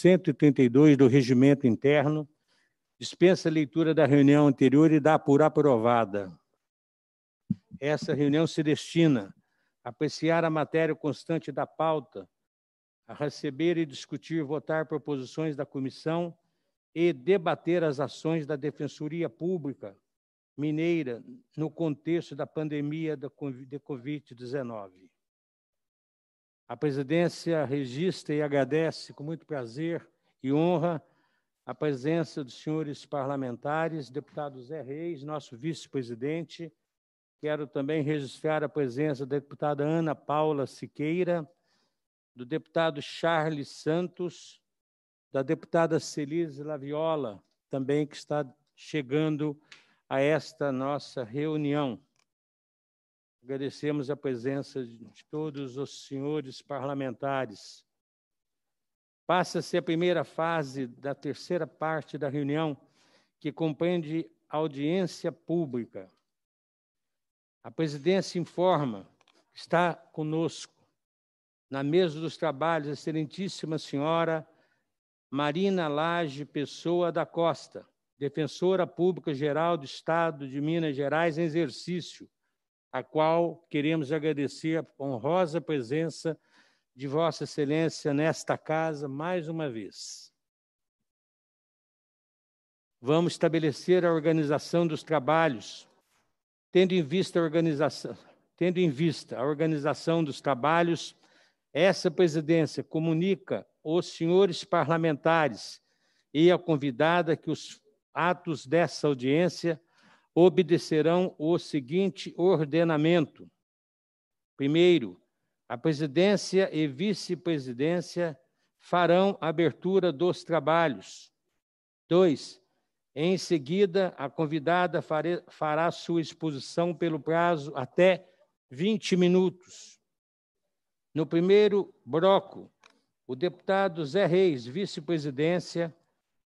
132 do Regimento Interno, dispensa a leitura da reunião anterior e dá por aprovada. Essa reunião se destina a apreciar a matéria constante da pauta, a receber e discutir e votar proposições da comissão e debater as ações da Defensoria Pública Mineira no contexto da pandemia de Covid-19. A presidência registra e agradece com muito prazer e honra a presença dos senhores parlamentares, deputado Zé Reis, nosso vice-presidente. Quero também registrar a presença da deputada Ana Paula Siqueira, do deputado Charles Santos, da deputada Celise Laviola, também que está chegando a esta nossa reunião. Agradecemos a presença de todos os senhores parlamentares. Passa-se a primeira fase da terceira parte da reunião, que compreende audiência pública. A presidência informa que está conosco, na mesa dos trabalhos, a excelentíssima senhora Marina Lage Pessoa da Costa, defensora pública geral do Estado de Minas Gerais em exercício a qual queremos agradecer a honrosa presença de Vossa Excelência nesta casa mais uma vez. Vamos estabelecer a organização dos trabalhos, tendo em vista a organização, tendo em vista a organização dos trabalhos, essa presidência comunica aos senhores parlamentares e à convidada que os atos dessa audiência obedecerão o seguinte ordenamento: primeiro, a presidência e vice-presidência farão abertura dos trabalhos. Dois, em seguida, a convidada fare, fará sua exposição pelo prazo até 20 minutos. No primeiro bloco, o deputado Zé Reis, vice-presidência,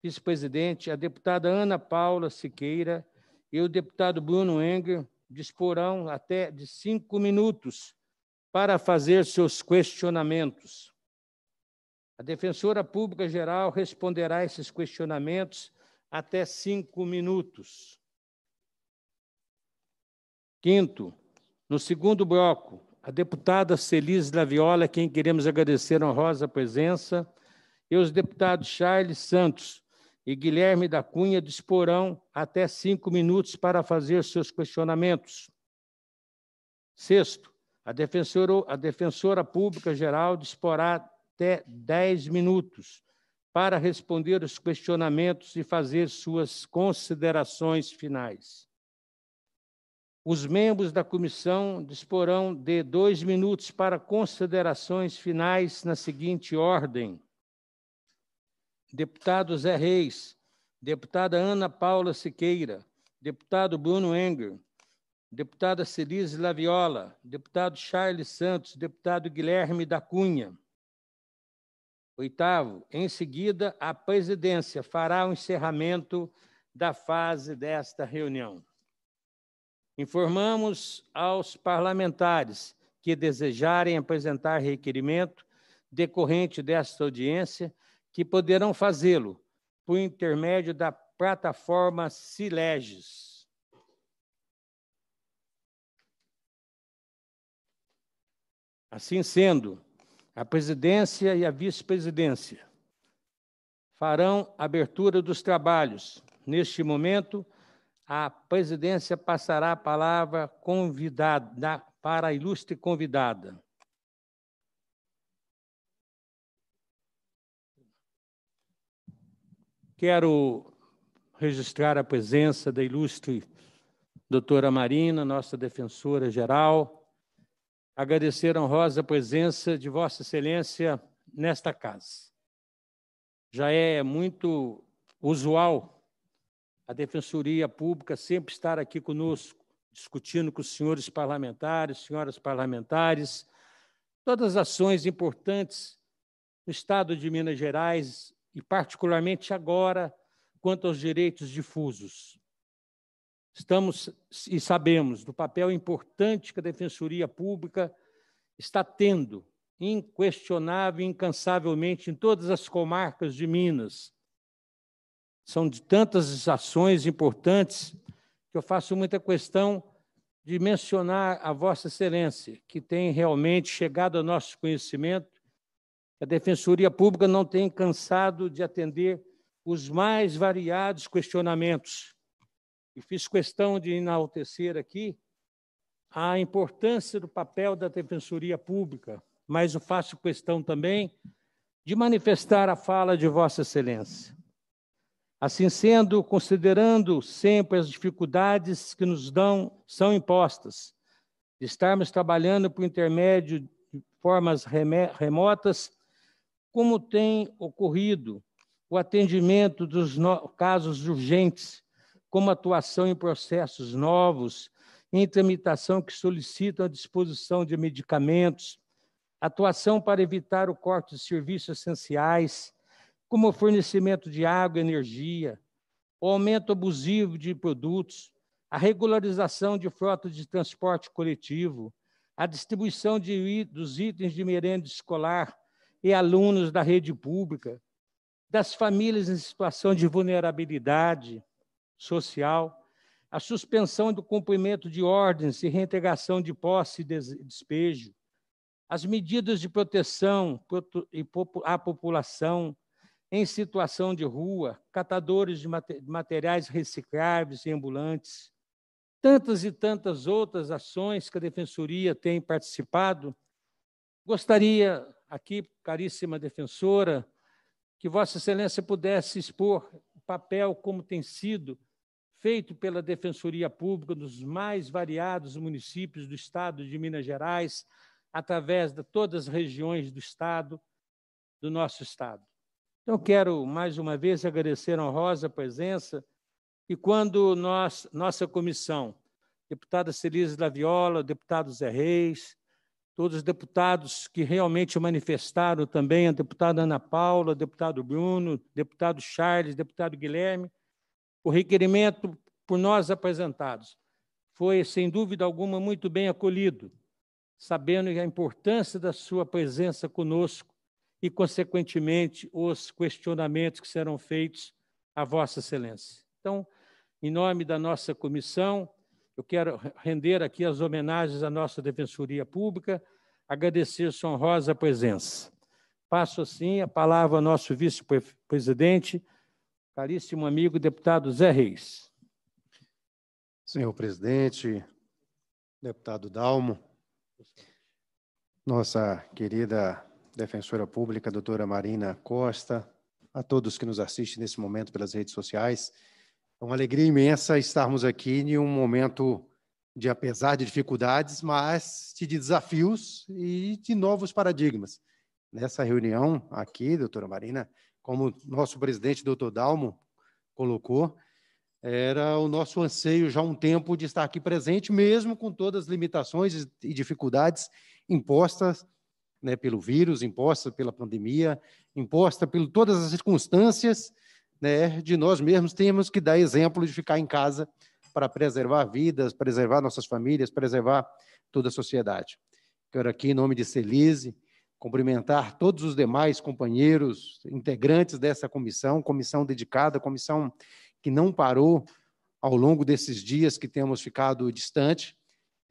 vice-presidente, a deputada Ana Paula Siqueira, e o deputado Bruno Enger disporão até de cinco minutos para fazer seus questionamentos. A defensora pública geral responderá esses questionamentos até cinco minutos. Quinto, no segundo bloco, a deputada Celise Laviola, a quem queremos agradecer a honrosa presença, e os deputados Charles Santos, e Guilherme da Cunha disporão até cinco minutos para fazer seus questionamentos. Sexto, a defensora, a defensora pública geral disporá até dez minutos para responder os questionamentos e fazer suas considerações finais. Os membros da comissão disporão de dois minutos para considerações finais na seguinte ordem: deputado Zé Reis, deputada Ana Paula Siqueira, deputado Bruno Enger, deputada Celise Laviola, deputado Charles Santos, deputado Guilherme da Cunha. Oitavo, em seguida, a presidência fará o encerramento da fase desta reunião. Informamos aos parlamentares que desejarem apresentar requerimento decorrente desta audiência que poderão fazê-lo por intermédio da plataforma Sileges. Assim sendo, a presidência e a vice-presidência farão abertura dos trabalhos. Neste momento, a presidência passará a palavra convidada, para a ilustre convidada. Quero registrar a presença da ilustre doutora Marina, nossa defensora geral. Agradecer a presença de Vossa Excelência nesta casa. Já é muito usual a Defensoria Pública sempre estar aqui conosco, discutindo com os senhores parlamentares, senhoras parlamentares, todas as ações importantes no Estado de Minas Gerais e particularmente agora, quanto aos direitos difusos. Estamos e sabemos do papel importante que a Defensoria Pública está tendo, inquestionável e incansavelmente, em todas as comarcas de Minas. São de tantas ações importantes que eu faço muita questão de mencionar a Vossa Excelência, que tem realmente chegado ao nosso conhecimento a Defensoria Pública não tem cansado de atender os mais variados questionamentos. E fiz questão de enaltecer aqui a importância do papel da Defensoria Pública, mas eu faço questão também de manifestar a fala de Vossa Excelência. Assim sendo, considerando sempre as dificuldades que nos dão, são impostas, de estarmos trabalhando por intermédio de formas remotas como tem ocorrido o atendimento dos casos urgentes, como atuação em processos novos, em tramitação que solicitam a disposição de medicamentos, atuação para evitar o corte de serviços essenciais, como o fornecimento de água e energia, o aumento abusivo de produtos, a regularização de frota de transporte coletivo, a distribuição de, dos itens de merenda escolar e alunos da rede pública, das famílias em situação de vulnerabilidade social, a suspensão do cumprimento de ordens e reintegração de posse e despejo, as medidas de proteção à população em situação de rua, catadores de materiais recicláveis e ambulantes, tantas e tantas outras ações que a Defensoria tem participado. Gostaria aqui, caríssima defensora, que Vossa Excelência pudesse expor o papel como tem sido feito pela Defensoria Pública nos mais variados municípios do Estado de Minas Gerais, através de todas as regiões do Estado, do nosso Estado. Então, quero mais uma vez agradecer a honrosa presença e quando nós, nossa comissão, deputada Celise Laviola, deputado Zé Reis, todos os deputados que realmente manifestaram também, a deputada Ana Paula, deputado Bruno, deputado Charles, deputado Guilherme, o requerimento por nós apresentados foi, sem dúvida alguma, muito bem acolhido, sabendo a importância da sua presença conosco e, consequentemente, os questionamentos que serão feitos à Vossa Excelência. Então, em nome da nossa comissão, eu quero render aqui as homenagens à nossa Defensoria Pública, agradecer sua honrosa presença. Passo, assim, a palavra ao nosso vice-presidente, caríssimo amigo deputado Zé Reis. Senhor presidente, deputado Dalmo, nossa querida defensora pública, doutora Marina Costa, a todos que nos assistem nesse momento pelas redes sociais, é uma alegria imensa estarmos aqui em um momento de, apesar de dificuldades, mas de desafios e de novos paradigmas. Nessa reunião aqui, doutora Marina, como nosso presidente, doutor Dalmo, colocou, era o nosso anseio já há um tempo de estar aqui presente, mesmo com todas as limitações e dificuldades impostas né, pelo vírus, impostas pela pandemia, impostas por todas as circunstâncias né, de nós mesmos temos que dar exemplo de ficar em casa para preservar vidas, preservar nossas famílias, preservar toda a sociedade. Quero aqui, em nome de Celise, cumprimentar todos os demais companheiros, integrantes dessa comissão, comissão dedicada, comissão que não parou ao longo desses dias que temos ficado distante,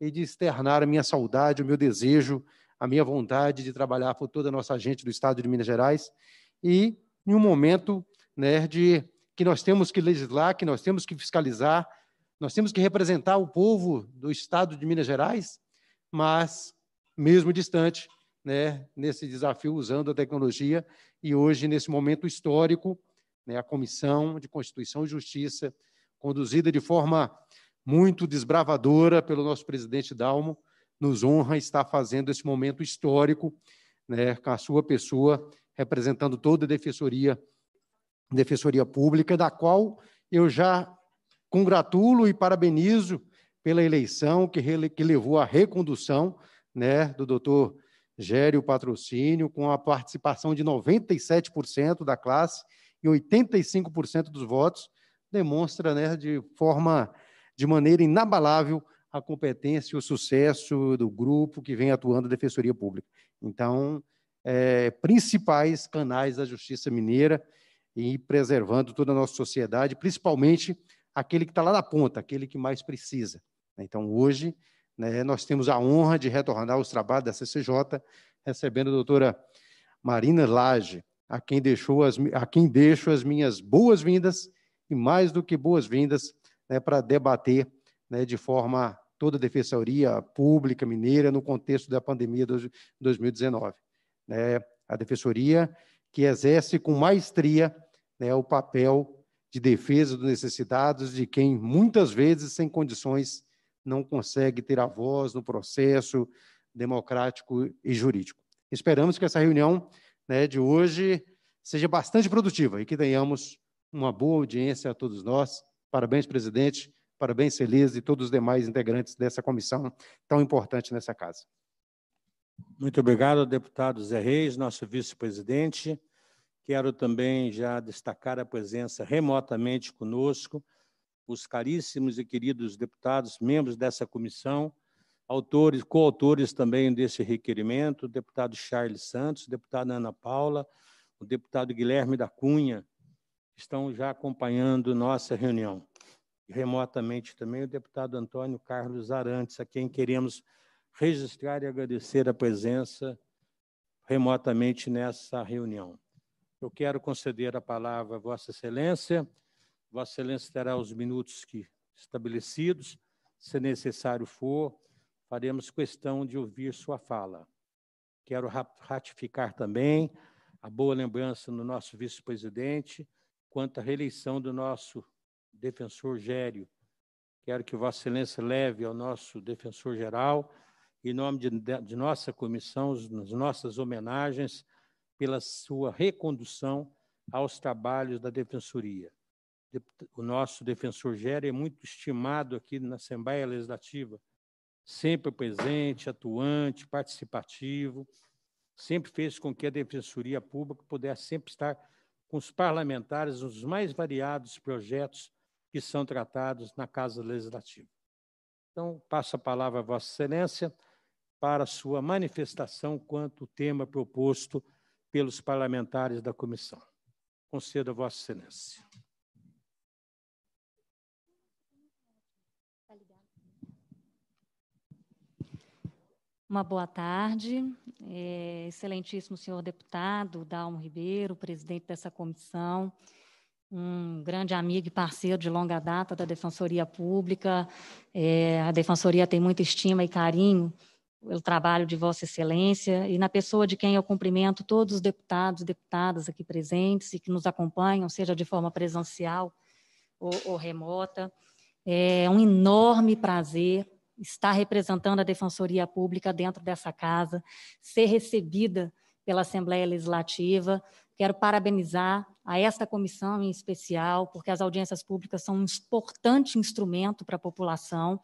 e de externar a minha saudade, o meu desejo, a minha vontade de trabalhar por toda a nossa gente do Estado de Minas Gerais e, em um momento né, de que nós temos que legislar, que nós temos que fiscalizar, nós temos que representar o povo do estado de Minas Gerais, mas mesmo distante, né, nesse desafio usando a tecnologia e hoje nesse momento histórico, né, a Comissão de Constituição e Justiça, conduzida de forma muito desbravadora pelo nosso presidente Dalmo, nos honra estar fazendo esse momento histórico, né, com a sua pessoa representando toda a defensoria Defensoria Pública, da qual eu já congratulo e parabenizo pela eleição que, que levou à recondução né, do doutor Gério Patrocínio, com a participação de 97% da classe e 85% dos votos, demonstra né, de forma, de maneira inabalável, a competência e o sucesso do grupo que vem atuando a Defensoria Pública. Então, é, principais canais da Justiça Mineira, e preservando toda a nossa sociedade, principalmente aquele que está lá na ponta, aquele que mais precisa. Né? Então, hoje, né, nós temos a honra de retornar aos trabalhos da CCJ, recebendo a doutora Marina Lage, a quem, deixou as, a quem deixo as minhas boas-vindas e mais do que boas-vindas né, para debater né, de forma toda a Defensoria Pública Mineira no contexto da pandemia de 2019. Né, a Defensoria que exerce com maestria né, o papel de defesa dos necessitados, de quem muitas vezes, sem condições, não consegue ter a voz no processo democrático e jurídico. Esperamos que essa reunião né, de hoje seja bastante produtiva e que tenhamos uma boa audiência a todos nós. Parabéns, presidente. Parabéns, Celise e todos os demais integrantes dessa comissão tão importante nessa casa. Muito obrigado, deputado Zé Reis, nosso vice-presidente. Quero também já destacar a presença remotamente conosco os caríssimos e queridos deputados, membros dessa comissão, autores, coautores também desse requerimento, o deputado Charles Santos, o deputado Ana Paula, o deputado Guilherme da Cunha, estão já acompanhando nossa reunião. E remotamente também o deputado Antônio Carlos Arantes, a quem queremos registrar e agradecer a presença remotamente nessa reunião. Eu quero conceder a palavra a Vossa Excelência. Vossa Excelência terá os minutos que estabelecidos. Se necessário for, faremos questão de ouvir sua fala. Quero ratificar também a boa lembrança do nosso vice-presidente quanto à reeleição do nosso defensor Gério. Quero que Vossa Excelência leve ao nosso defensor-geral, em nome de, de nossa comissão, as nossas homenagens pela sua recondução aos trabalhos da Defensoria. O nosso defensor Gera é muito estimado aqui na Assembleia Legislativa, sempre presente, atuante, participativo, sempre fez com que a Defensoria Pública pudesse sempre estar com os parlamentares nos mais variados projetos que são tratados na Casa Legislativa. Então, passo a palavra a Vossa Excelência para sua manifestação quanto ao tema proposto pelos parlamentares da comissão. Concedo a Vossa Excelência. Tá Uma boa tarde, é, excelentíssimo senhor deputado Dalmo Ribeiro, presidente dessa comissão, um grande amigo e parceiro de longa data da Defensoria Pública. É, a Defensoria tem muita estima e carinho o trabalho de Vossa Excelência e na pessoa de quem eu cumprimento todos os deputados e deputadas aqui presentes e que nos acompanham, seja de forma presencial ou, ou remota. É um enorme prazer estar representando a Defensoria Pública dentro dessa casa, ser recebida pela Assembleia Legislativa. Quero parabenizar a esta comissão em especial, porque as audiências públicas são um importante instrumento para a população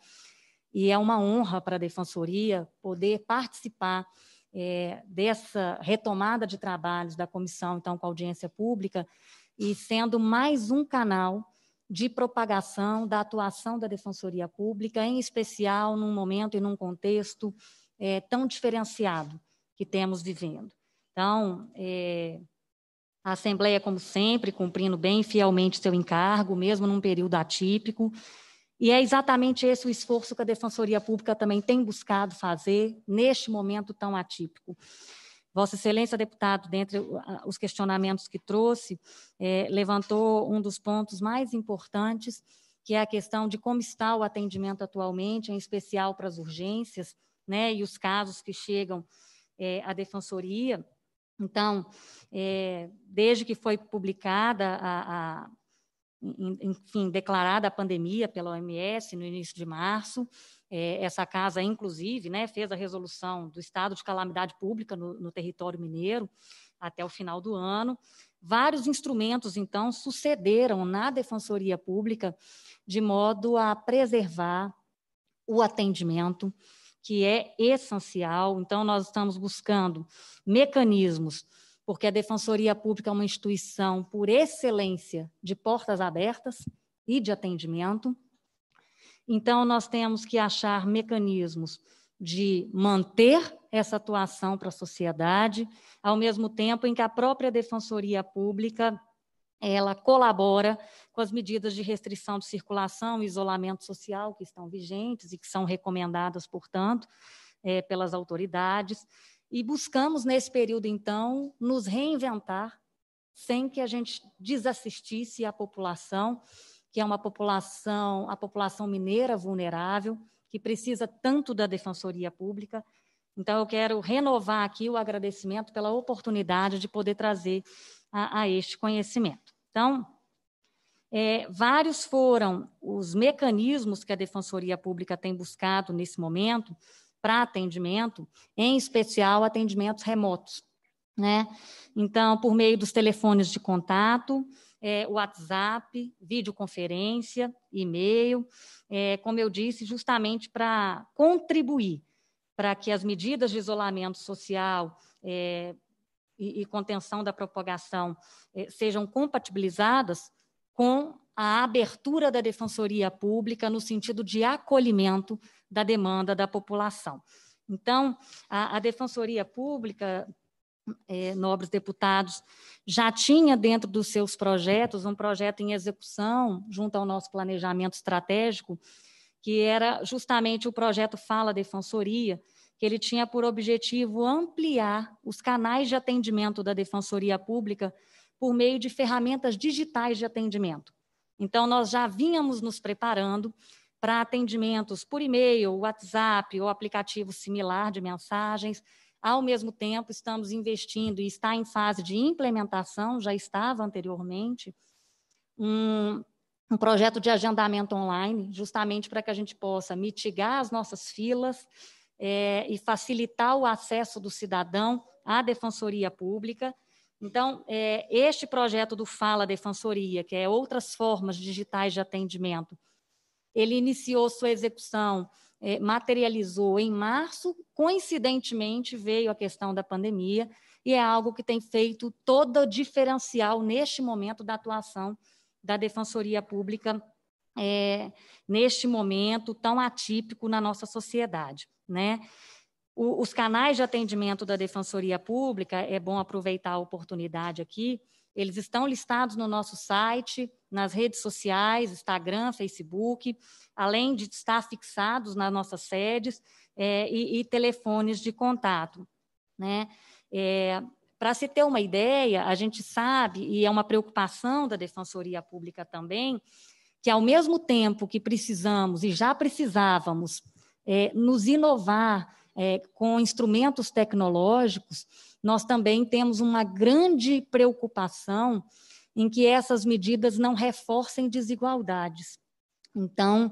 e é uma honra para a Defensoria poder participar é, dessa retomada de trabalhos da comissão, então, com a audiência pública, e sendo mais um canal de propagação da atuação da Defensoria Pública, em especial num momento e num contexto é, tão diferenciado que temos vivendo. Então, é, a Assembleia, como sempre, cumprindo bem fielmente seu encargo, mesmo num período atípico, e é exatamente esse o esforço que a Defensoria Pública também tem buscado fazer neste momento tão atípico. Vossa Excelência, deputado, dentre os questionamentos que trouxe, é, levantou um dos pontos mais importantes, que é a questão de como está o atendimento atualmente, em especial para as urgências, né, e os casos que chegam é, à Defensoria. Então, é, desde que foi publicada a enfim, declarada a pandemia pela OMS no início de março. É, essa casa, inclusive, né, fez a resolução do estado de calamidade pública no, no território mineiro até o final do ano. Vários instrumentos, então, sucederam na Defensoria Pública de modo a preservar o atendimento, que é essencial. Então, nós estamos buscando mecanismos porque a Defensoria Pública é uma instituição por excelência de portas abertas e de atendimento. Então, nós temos que achar mecanismos de manter essa atuação para a sociedade, ao mesmo tempo em que a própria Defensoria Pública ela colabora com as medidas de restrição de circulação e isolamento social que estão vigentes e que são recomendadas, portanto, é, pelas autoridades. E buscamos, nesse período, então, nos reinventar, sem que a gente desassistisse a população, que é uma população, a população mineira vulnerável, que precisa tanto da Defensoria Pública. Então, eu quero renovar aqui o agradecimento pela oportunidade de poder trazer a, a este conhecimento. Então, é, vários foram os mecanismos que a Defensoria Pública tem buscado nesse momento para atendimento, em especial atendimentos remotos. Né? Então, por meio dos telefones de contato, é, WhatsApp, videoconferência, e-mail, é, como eu disse, justamente para contribuir para que as medidas de isolamento social é, e, e, contenção da propagação é, sejam compatibilizadas com a abertura da defensoria pública no sentido de acolhimento da demanda da população. Então, a, a Defensoria Pública, é, nobres deputados, já tinha dentro dos seus projetos um projeto em execução, junto ao nosso planejamento estratégico, que era justamente o projeto Fala Defensoria, que ele tinha por objetivo ampliar os canais de atendimento da Defensoria Pública por meio de ferramentas digitais de atendimento. Então, nós já vínhamos nos preparando para atendimentos por e-mail, WhatsApp ou aplicativo similar de mensagens. Ao mesmo tempo, estamos investindo e está em fase de implementação, já estava anteriormente, um, um projeto de agendamento online, justamente para que a gente possa mitigar as nossas filas é, e facilitar o acesso do cidadão à defensoria pública. Então, é, este projeto do Fala Defensoria, que é outras formas digitais de atendimento, ele iniciou sua execução, é, materializou em março, coincidentemente veio a questão da pandemia, e é algo que tem feito todo o diferencial neste momento da atuação da Defensoria Pública, é, neste momento tão atípico na nossa sociedade. Né? O, os canais de atendimento da Defensoria Pública, é bom aproveitar a oportunidade aqui, eles estão listados no nosso site, nas redes sociais, Instagram, Facebook, além de estar fixados nas nossas sedes é, e, e, telefones de contato. Né? É, Para se ter uma ideia, a gente sabe, e é uma preocupação da Defensoria Pública também, que ao mesmo tempo que precisamos e já precisávamos é, nos inovar é, com instrumentos tecnológicos, nós também temos uma grande preocupação em que essas medidas não reforcem desigualdades. Então,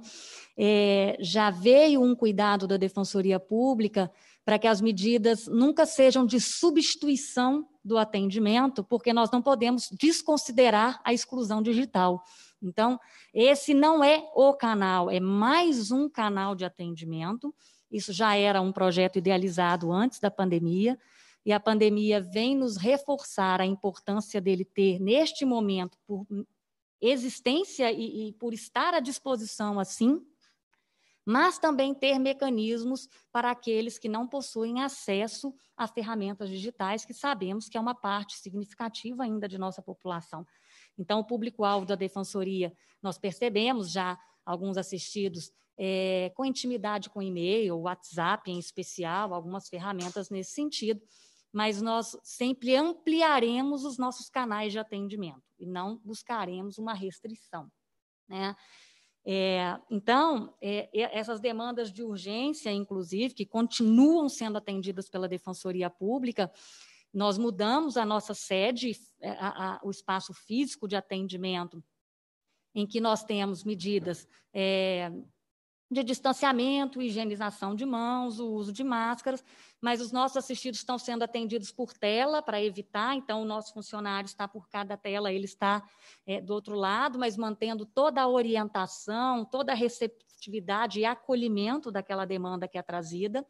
é, já veio um cuidado da Defensoria Pública para que as medidas nunca sejam de substituição do atendimento, porque nós não podemos desconsiderar a exclusão digital. Então, esse não é o canal, é mais um canal de atendimento. Isso já era um projeto idealizado antes da pandemia, e a pandemia vem nos reforçar a importância dele ter, neste momento, por existência e, e por estar à disposição assim, mas também ter mecanismos para aqueles que não possuem acesso a ferramentas digitais, que sabemos que é uma parte significativa ainda de nossa população. Então, o público-alvo da Defensoria, nós percebemos já alguns assistidos é, com intimidade com e-mail, WhatsApp em especial, algumas ferramentas nesse sentido, mas nós sempre ampliaremos os nossos canais de atendimento e não buscaremos uma restrição. Né? É, então, é, essas demandas de urgência, inclusive, que continuam sendo atendidas pela Defensoria Pública, nós mudamos a nossa sede, é, a, a, o espaço físico de atendimento, em que nós temos medidas é, de distanciamento, higienização de mãos, o uso de máscaras, mas os nossos assistidos estão sendo atendidos por tela para evitar, então o nosso funcionário está por cada tela, ele está é, do outro lado, mas mantendo toda a orientação, toda a receptividade e acolhimento daquela demanda que é trazida.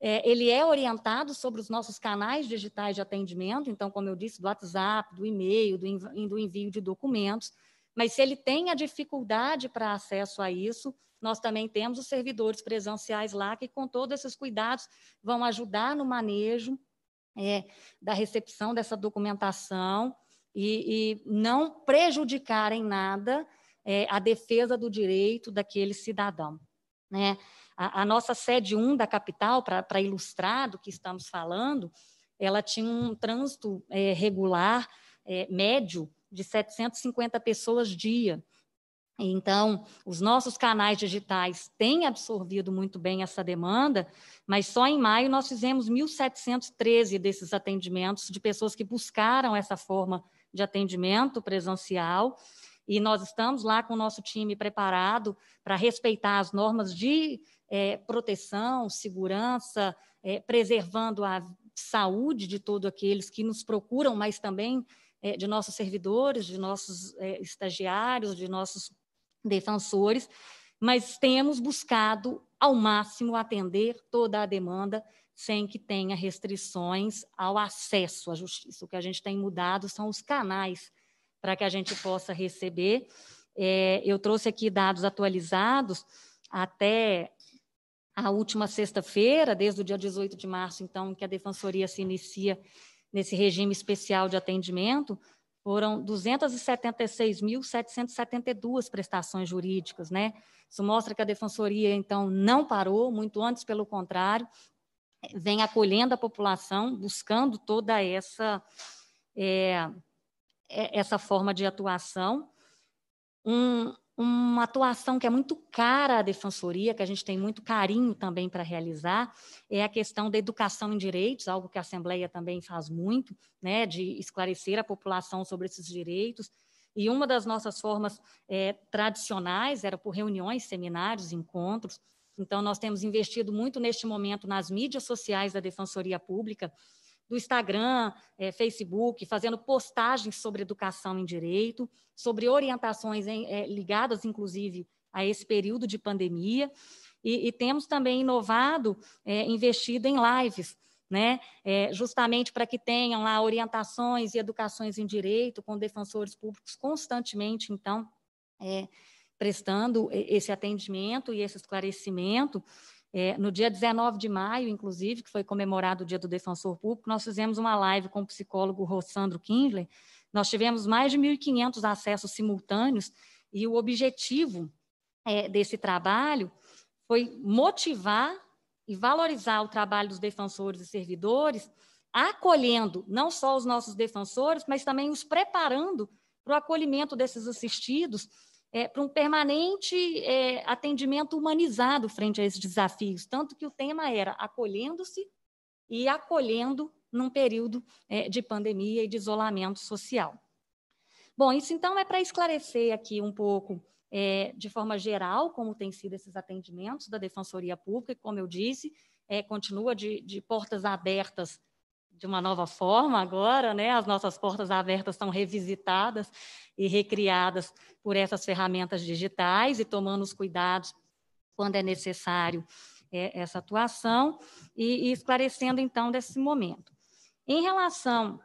É, ele é orientado sobre os nossos canais digitais de atendimento, então, como eu disse, do WhatsApp, do e-mail, do, env do envio de documentos mas se ele tem a dificuldade para acesso a isso, nós também temos os servidores presenciais lá que, com todos esses cuidados, vão ajudar no manejo é, da recepção dessa documentação e, e não prejudicar em nada é, a defesa do direito daquele cidadão. Né? A, a nossa sede 1 da capital, para ilustrar do que estamos falando, ela tinha um trânsito é, regular é, médio de 750 pessoas dia. Então, os nossos canais digitais têm absorvido muito bem essa demanda, mas só em maio nós fizemos 1.713 desses atendimentos de pessoas que buscaram essa forma de atendimento presencial. E nós estamos lá com o nosso time preparado para respeitar as normas de é, proteção, segurança, é, preservando a saúde de todos aqueles que nos procuram, mas também é, de nossos servidores, de nossos é, estagiários, de nossos defensores, mas temos buscado ao máximo atender toda a demanda sem que tenha restrições ao acesso à justiça. O que a gente tem mudado são os canais para que a gente possa receber. É, eu trouxe aqui dados atualizados até a última sexta-feira, desde o dia 18 de março, então, que a defensoria se inicia nesse regime especial de atendimento, foram 276.772 prestações jurídicas, né? Isso mostra que a defensoria então não parou, muito antes pelo contrário, vem acolhendo a população, buscando toda essa é, essa forma de atuação. Um, uma atuação que é muito cara à defensoria, que a gente tem muito carinho também para realizar, é a questão da educação em direitos, algo que a Assembleia também faz muito, né, de esclarecer a população sobre esses direitos. E uma das nossas formas é, tradicionais era por reuniões, seminários, encontros. Então, nós temos investido muito neste momento nas mídias sociais da Defensoria Pública, do Instagram, é, Facebook, fazendo postagens sobre educação em direito, sobre orientações em, é, ligadas, inclusive, a esse período de pandemia. E, e temos também inovado, é, investido em lives, né? justamente para que tenham lá orientações e educações em direito, com defensores públicos constantemente, então, prestando esse atendimento e esse esclarecimento. É, no dia 19 de maio, inclusive, que foi comemorado o Dia do Defensor Público, nós fizemos uma live com o psicólogo Rossandro Kindler. Nós tivemos mais de 1.500 acessos simultâneos e o objetivo é, desse trabalho foi motivar e valorizar o trabalho dos defensores e servidores, acolhendo não só os nossos defensores, mas também os preparando para o acolhimento desses assistidos é, para um permanente é, atendimento humanizado frente a esses desafios. Tanto que o tema era acolhendo-se e acolhendo num período é, de pandemia e de isolamento social. Bom, isso então é para esclarecer aqui um pouco, é, de forma geral, como tem sido esses atendimentos da Defensoria Pública, que, como eu disse, é, continua de, de portas abertas de uma nova forma agora, né? As nossas portas abertas são revisitadas e recriadas por essas ferramentas digitais e tomando os cuidados quando é necessário é, essa atuação e, e esclarecendo então desse momento. Em relação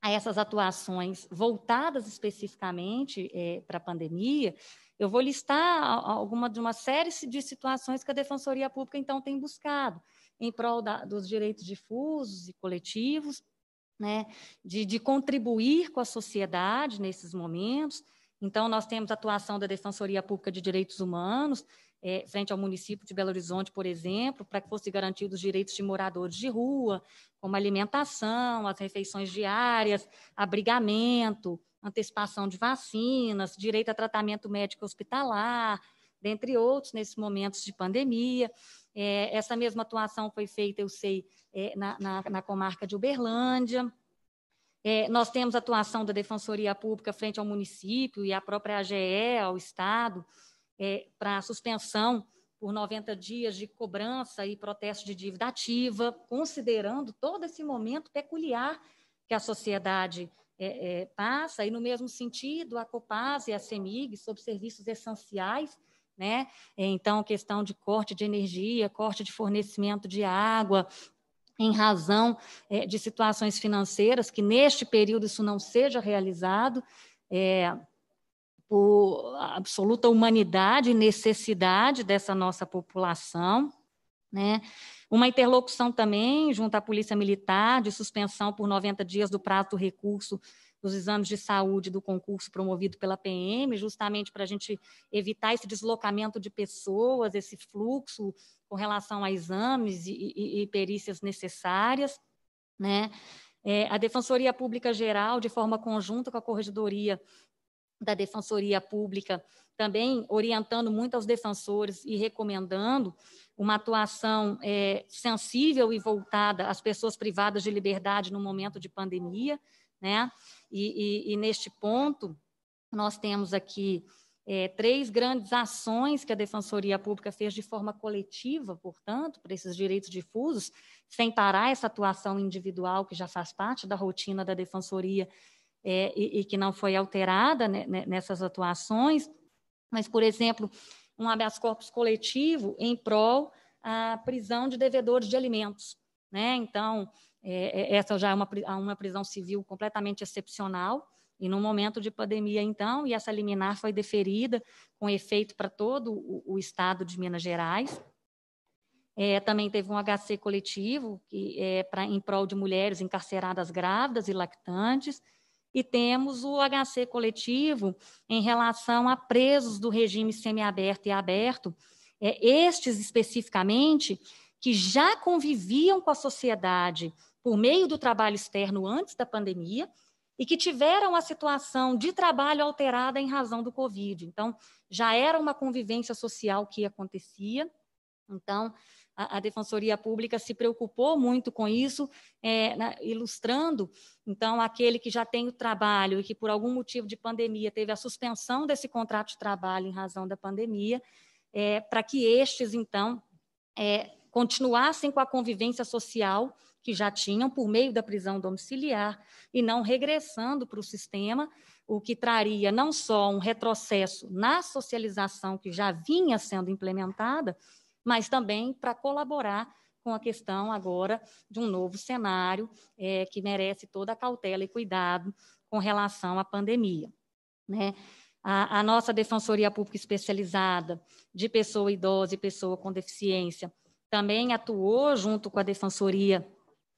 a essas atuações voltadas especificamente é, para a pandemia, eu vou listar alguma de uma série de situações que a Defensoria Pública então tem buscado em prol da, dos direitos difusos e coletivos, né, de, de contribuir com a sociedade nesses momentos. Então, nós temos a atuação da Defensoria Pública de Direitos Humanos, é, frente ao município de Belo Horizonte, por exemplo, para que fossem garantidos os direitos de moradores de rua, como alimentação, as refeições diárias, abrigamento, antecipação de vacinas, direito a tratamento médico hospitalar, dentre outros, nesses momentos de pandemia. É, essa mesma atuação foi feita, eu sei, é, na, na, na, comarca de Uberlândia. É, nós temos atuação da Defensoria Pública frente ao município e à própria AGE, ao Estado, é, para suspensão por 90 dias de cobrança e protesto de dívida ativa, considerando todo esse momento peculiar que a sociedade é, é, passa, e no mesmo sentido, a COPAS e a CEMIG, sobre serviços essenciais, né? Então, questão de corte de energia, corte de fornecimento de água, em razão é, de situações financeiras, que neste período isso não seja realizado, é, por absoluta humanidade e necessidade dessa nossa população. Né? Uma interlocução também junto à Polícia Militar de suspensão por 90 dias do prazo do recurso dos exames de saúde do concurso promovido pela PM, justamente para a gente evitar esse deslocamento de pessoas, esse fluxo com relação a exames e, e, e perícias necessárias, né? É, a Defensoria Pública Geral, de forma conjunta com a Corregedoria da Defensoria Pública, também orientando muito aos defensores e recomendando uma atuação é, sensível e voltada às pessoas privadas de liberdade no momento de pandemia, né? E, e, e neste ponto, nós temos aqui é, três grandes ações que a Defensoria Pública fez de forma coletiva, portanto, para esses direitos difusos, sem parar essa atuação individual que já faz parte da rotina da Defensoria é, e, e, que não foi alterada né, né nessas atuações, mas, por exemplo, um habeas corpus coletivo em prol da prisão de devedores de alimentos. Né? Então, é, é, essa já é uma, é uma prisão civil completamente excepcional. E no momento de pandemia, então, e essa liminar foi deferida com efeito para todo o, o, estado de Minas Gerais. É, também teve um HC coletivo que é pra, em prol de mulheres encarceradas grávidas e lactantes. E temos o HC coletivo em relação a presos do regime semiaberto e aberto, é, estes especificamente, que já conviviam com a sociedade por meio do trabalho externo antes da pandemia e que tiveram a situação de trabalho alterada em razão do Covid. Então, já era uma convivência social que acontecia. Então, a, a Defensoria Pública se preocupou muito com isso, é, ilustrando, então, aquele que já tem o trabalho e que, por algum motivo de pandemia, teve a suspensão desse contrato de trabalho em razão da pandemia, é, para que estes, então, é, continuassem com a convivência social que já tinham por meio da prisão domiciliar e não regressando para o sistema, o que traria não só um retrocesso na socialização que já vinha sendo implementada, mas também para colaborar com a questão agora de um novo cenário é, que merece toda a cautela e cuidado com relação à pandemia. Né? A, a, nossa Defensoria Pública Especializada de Pessoa Idosa e Pessoa com Deficiência também atuou junto com a Defensoria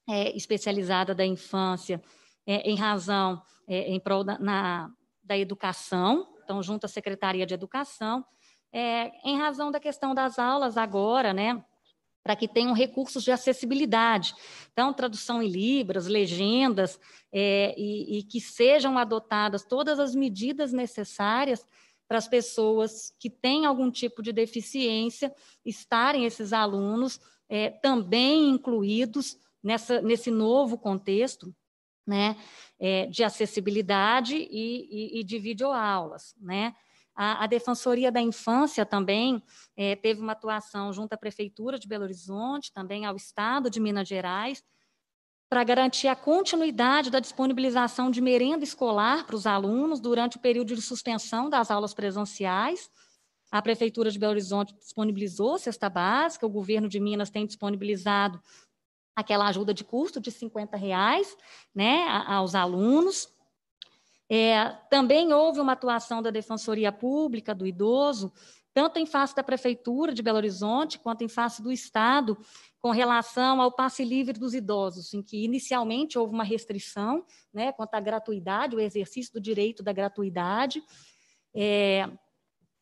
é, especializada da infância é, em razão, é, em prol da, na, da educação, então junto à Secretaria de Educação, é, em razão da questão das aulas agora, né, para que tenham recursos de acessibilidade. Então, tradução em libras, legendas, é, e, e, que sejam adotadas todas as medidas necessárias para as pessoas que têm algum tipo de deficiência estarem esses alunos é, também incluídos nessa, nesse novo contexto né, é, de acessibilidade e, e, e de videoaulas. Né? A, a, Defensoria da Infância também é, teve uma atuação junto à Prefeitura de Belo Horizonte, também ao Estado de Minas Gerais, para garantir a continuidade da disponibilização de merenda escolar para os alunos durante o período de suspensão das aulas presenciais. A Prefeitura de Belo Horizonte disponibilizou cesta básica, o governo de Minas tem disponibilizado aquela ajuda de custo de 50 reais né, aos alunos. É, também houve uma atuação da Defensoria Pública do Idoso, tanto em face da Prefeitura de Belo Horizonte, quanto em face do Estado, com relação ao passe livre dos idosos, em que inicialmente houve uma restrição né, quanto à gratuidade, o exercício do direito da gratuidade. É,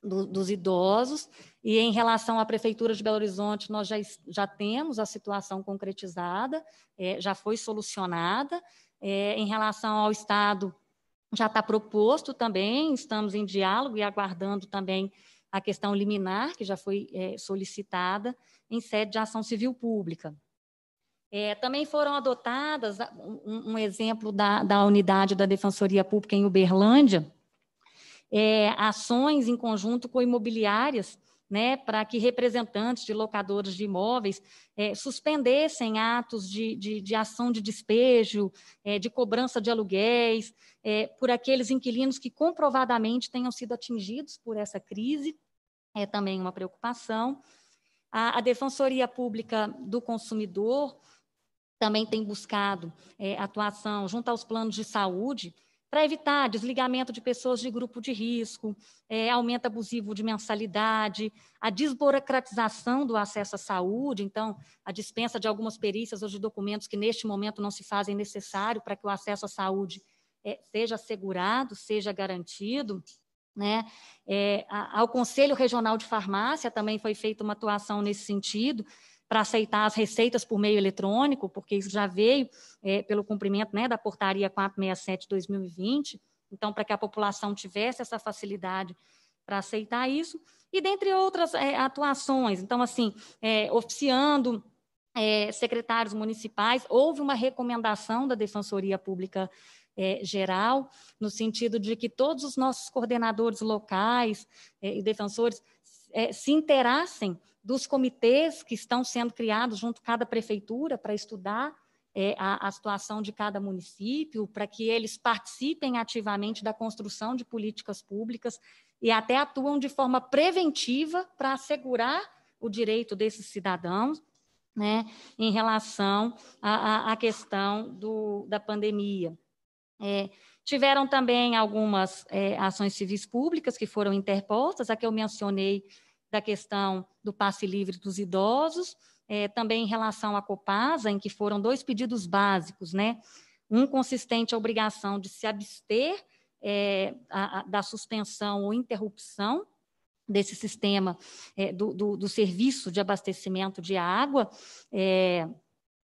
do, dos idosos. E em relação à Prefeitura de Belo Horizonte, nós já, já temos a situação concretizada, é, já foi solucionada. É, em relação ao Estado, já está proposto também, estamos em diálogo e aguardando também a questão liminar, que já foi é, solicitada em sede de ação civil pública. É, também foram adotadas um, um exemplo da, da unidade da Defensoria Pública em Uberlândia, é, ações em conjunto com imobiliárias, né, para que representantes de locadores de imóveis é, suspendessem atos de, de, de, ação de despejo, é, de cobrança de aluguéis, é, por aqueles inquilinos que comprovadamente tenham sido atingidos por essa crise, é também uma preocupação. A, a Defensoria Pública do Consumidor também tem buscado é, atuação junto aos planos de saúde, para evitar desligamento de pessoas de grupo de risco, é, aumento abusivo de mensalidade, a desburocratização do acesso à saúde, então, a dispensa de algumas perícias ou de documentos que neste momento não se fazem necessário para que o acesso à saúde é, seja assegurado, seja garantido. Né? É, a, ao Conselho Regional de Farmácia também foi feita uma atuação nesse sentido, para aceitar as receitas por meio eletrônico, porque isso já veio é, pelo cumprimento né, da portaria 467-2020, então, para que a população tivesse essa facilidade para aceitar isso, e dentre outras é, atuações, então, assim, é, oficiando. É, secretários municipais, houve uma recomendação da Defensoria Pública é, geral, no sentido de que todos os nossos coordenadores locais é, e defensores é, se interassem dos comitês que estão sendo criados junto a cada prefeitura para estudar é, a, a, situação de cada município, para que eles participem ativamente da construção de políticas públicas e até atuam de forma preventiva para assegurar o direito desses cidadãos né, em relação à questão do, da pandemia. É, tiveram também algumas é, ações civis públicas que foram interpostas, a que eu mencionei da questão do passe livre dos idosos, é, também em relação à Copasa, em que foram dois pedidos básicos, né? Um consistente à obrigação de se abster é, a, a, da suspensão ou interrupção desse sistema é, do, do, do, serviço de abastecimento de água, é,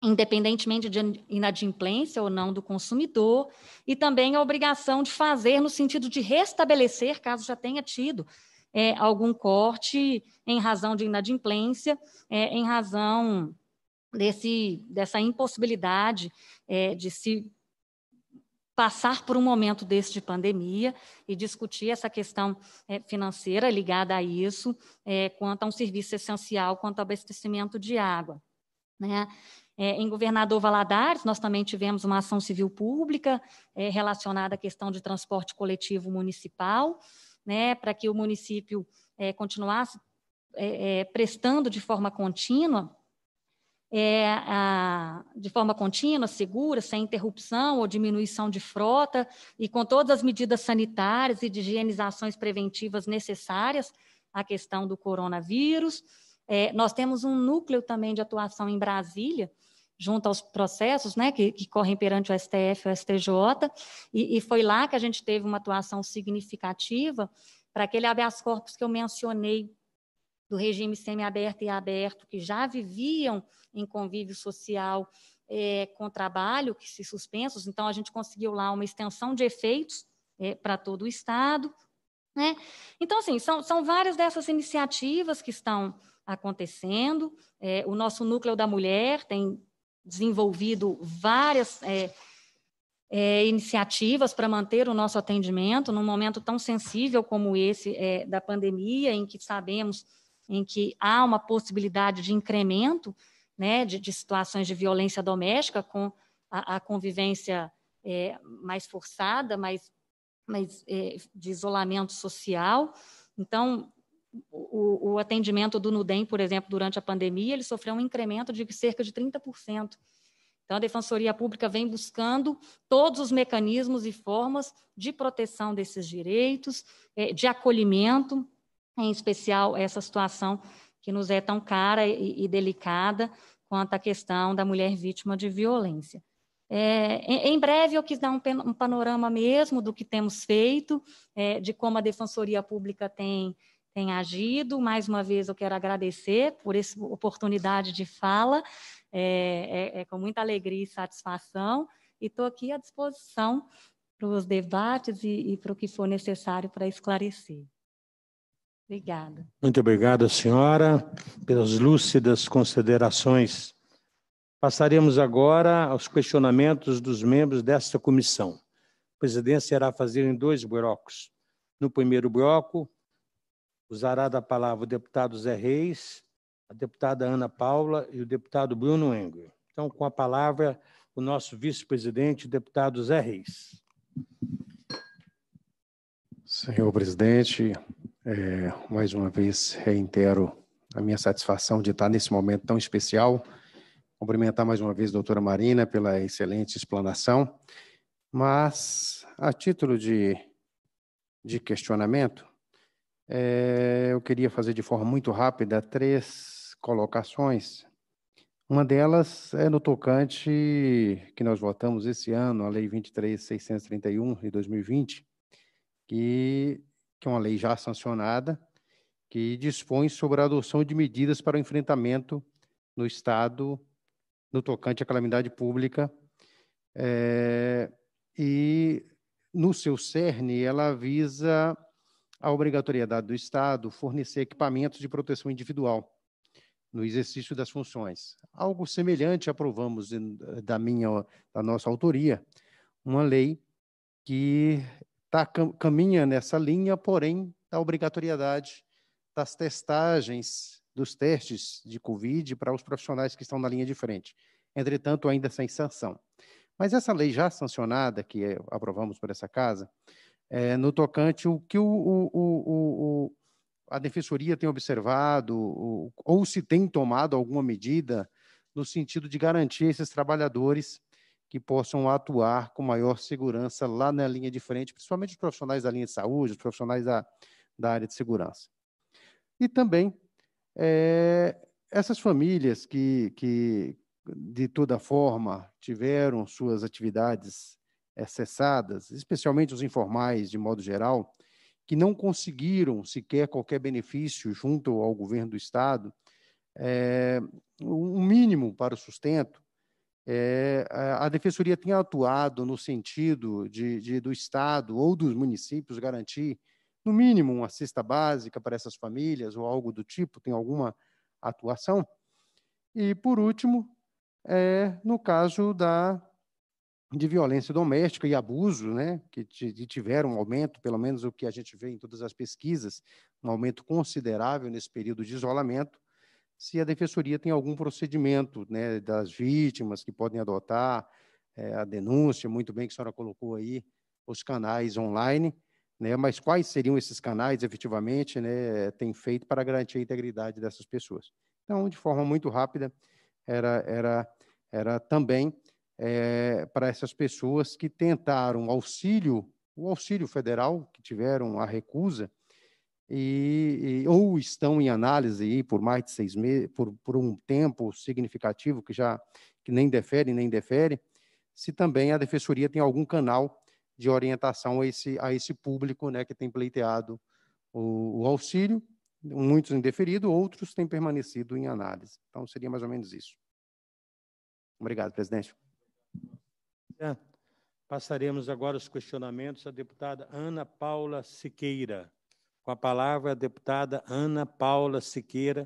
independentemente de inadimplência ou não do consumidor, e também a obrigação de fazer no sentido de restabelecer, caso já tenha tido é, algum corte em razão de inadimplência, é, em razão desse, dessa impossibilidade é, de se passar por um momento desse de pandemia e discutir essa questão é, financeira ligada a isso, é, quanto a um serviço essencial, quanto ao abastecimento de água. Né? É, em Governador Valadares, nós também tivemos uma ação civil pública é, relacionada à questão de transporte coletivo municipal né, para que o município é, continuasse é, é prestando de forma contínua, é, a, de forma contínua, segura, sem interrupção ou diminuição de frota e com todas as medidas sanitárias e de higienizações preventivas necessárias à questão do coronavírus. É, nós temos um núcleo também de atuação em Brasília, junto aos processos né, que, que correm perante o STF e o STJ, e, e foi lá que a gente teve uma atuação significativa para aquele habeas corpus que eu mencionei do regime semiaberto e aberto, que já viviam em convívio social é, com trabalho, que se suspensos, então a gente conseguiu lá uma extensão de efeitos é, para todo o Estado. Né? Então, assim, são, são várias dessas iniciativas que estão acontecendo. É, o nosso núcleo da mulher tem desenvolvido várias é, é, iniciativas para manter o nosso atendimento num momento tão sensível como esse é, da pandemia, em que sabemos em que há uma possibilidade de incremento né, de, de situações de violência doméstica com a, a convivência é, mais forçada, mais, mais é, de isolamento social. Então, o, o, atendimento do NUDEM, por exemplo, durante a pandemia, ele sofreu um incremento de cerca de 30%. Então, a Defensoria Pública vem buscando todos os mecanismos e formas de proteção desses direitos, é, de acolhimento, em especial essa situação que nos é tão cara e, e delicada quanto à questão da mulher vítima de violência. É, em, breve, eu quis dar um, um, panorama mesmo do que temos feito, é, de como a Defensoria Pública tem tem agido. Mais uma vez, eu quero agradecer por essa oportunidade de fala. É, é, é com muita alegria e satisfação. E estou aqui à disposição para os debates e, e para o que for necessário para esclarecer. Obrigada. Muito obrigada senhora, pelas lúcidas considerações. Passaremos agora aos questionamentos dos membros desta comissão. A presidência irá fazer em dois blocos. No primeiro bloco, usará da palavra o deputado Zé Reis, a deputada Ana Paula e o deputado Bruno Engel. Então, com a palavra, o nosso vice-presidente, o deputado Zé Reis. Senhor presidente, é, mais uma vez reitero a minha satisfação de estar nesse momento tão especial. Cumprimentar mais uma vez a doutora Marina pela excelente explanação. Mas, a título de, de questionamento, é, eu queria fazer de forma muito rápida três colocações. Uma delas é no tocante que nós votamos esse ano, a Lei 23.631 de 2020, que, que é uma lei já sancionada, que dispõe sobre a adoção de medidas para o enfrentamento no Estado no tocante à calamidade pública. É, e, no seu cerne, ela visa a obrigatoriedade do Estado fornecer equipamentos de proteção individual no exercício das funções. Algo semelhante aprovamos da minha da nossa autoria, uma lei que tá, caminha nessa linha, porém da obrigatoriedade das testagens dos testes de Covid para os profissionais que estão na linha de frente. Entretanto, ainda sem sanção. Mas essa lei já sancionada, que aprovamos por essa casa, é, no tocante o que o, o, o, a defensoria tem observado ou se tem tomado alguma medida no sentido de garantir esses trabalhadores que possam atuar com maior segurança lá na linha de frente, principalmente os profissionais da linha de saúde, os profissionais da, da área de segurança. E também é, essas famílias que, que, de toda forma, tiveram suas atividades eh, cessadas, especialmente os informais, de modo geral, que não conseguiram sequer qualquer benefício junto ao governo do Estado, é, um mínimo para o sustento, é, a Defensoria tem atuado no sentido de, de, do Estado ou dos municípios garantir, no mínimo, uma cesta básica para essas famílias ou algo do tipo? Tem alguma atuação? E, por último, é, no caso da de violência doméstica e abuso, né, que, tiveram um aumento, pelo menos o que a gente vê em todas as pesquisas, um aumento considerável nesse período de isolamento, se a defensoria tem algum procedimento né, das vítimas que podem adotar, é, a denúncia, muito bem que a senhora colocou aí, os canais online, né, mas quais seriam esses canais efetivamente né, tem feito para garantir a integridade dessas pessoas. Então, de forma muito rápida, era, era, era também é, para essas pessoas que tentaram auxílio, o auxílio federal, que tiveram a recusa, e, e, ou estão em análise aí por mais de seis meses, por, por um tempo significativo que já que nem defere nem defere, se também a defensoria tem algum canal de orientação a esse a esse público, né, que tem pleiteado o, o auxílio, muitos indeferidos, outros têm permanecido em análise. Então seria mais ou menos isso. Obrigado, presidente. Bíblia, é. passaremos agora os questionamentos à deputada Ana Paula Siqueira. Com a palavra, a deputada Ana Paula Siqueira,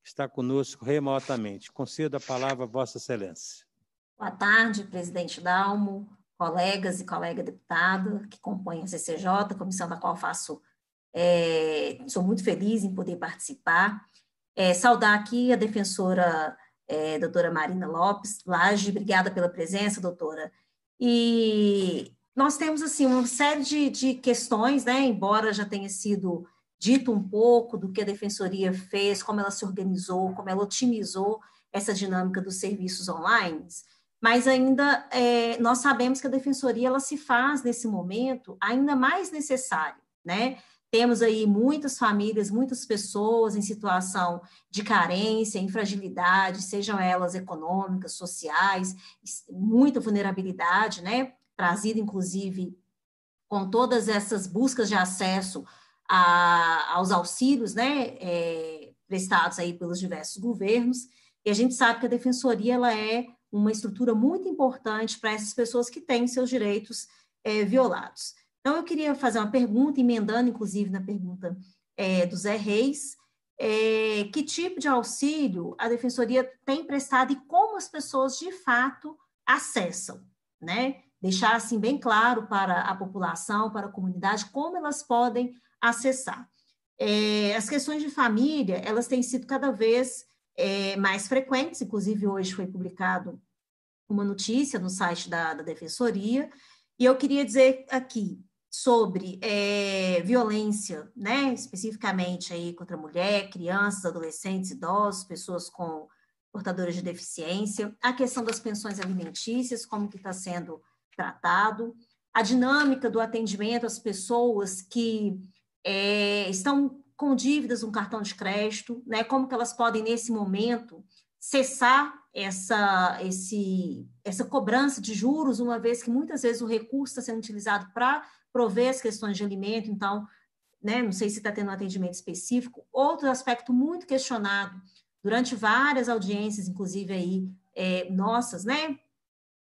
que está conosco remotamente. Concedo a palavra a Vossa Excelência. Boa tarde, presidente Dalmo, colegas e colega deputada que compõem a CCJ, comissão da qual faço. É, sou muito feliz em poder participar. É, saudar aqui a defensora é, doutora Marina Lopes Laje, obrigada pela presença, doutora. E nós temos assim uma série de, de questões, né? Embora já tenha sido dito um pouco do que a defensoria fez, como ela se organizou, como ela otimizou essa dinâmica dos serviços online, mas ainda é, nós sabemos que a defensoria ela se faz nesse momento ainda mais necessária, né? Temos aí muitas famílias, muitas pessoas em situação de carência, em fragilidade, sejam elas econômicas, sociais, muita vulnerabilidade, né? Trazida, inclusive, com todas essas buscas de acesso a, aos auxílios, né? É, prestados aí pelos diversos governos. E a gente sabe que a defensoria ela é uma estrutura muito importante para essas pessoas que têm seus direitos é, violados. Então, eu queria fazer uma pergunta, emendando, inclusive, na pergunta é, do Zé Reis, é, que tipo de auxílio a Defensoria tem prestado e como as pessoas, de fato, acessam, né? Deixar, assim, bem claro para a população, para a comunidade, como elas podem acessar. É, as questões de família, elas têm sido cada vez é, mais frequentes, inclusive hoje foi publicado uma notícia no site da, da Defensoria, e eu queria dizer aqui sobre é, violência, né, especificamente aí contra a mulher, crianças, adolescentes, idosos, pessoas com portadoras de deficiência, a questão das pensões alimentícias, como que está sendo tratado, a dinâmica do atendimento às pessoas que é, estão com dívidas no cartão de crédito, né, como que elas podem nesse momento cessar essa, esse, essa cobrança de juros, uma vez que muitas vezes o recurso está sendo utilizado para prover as questões de alimento, então, né, não sei se está tendo um atendimento específico. Outro aspecto muito questionado durante várias audiências, inclusive aí é, nossas, né,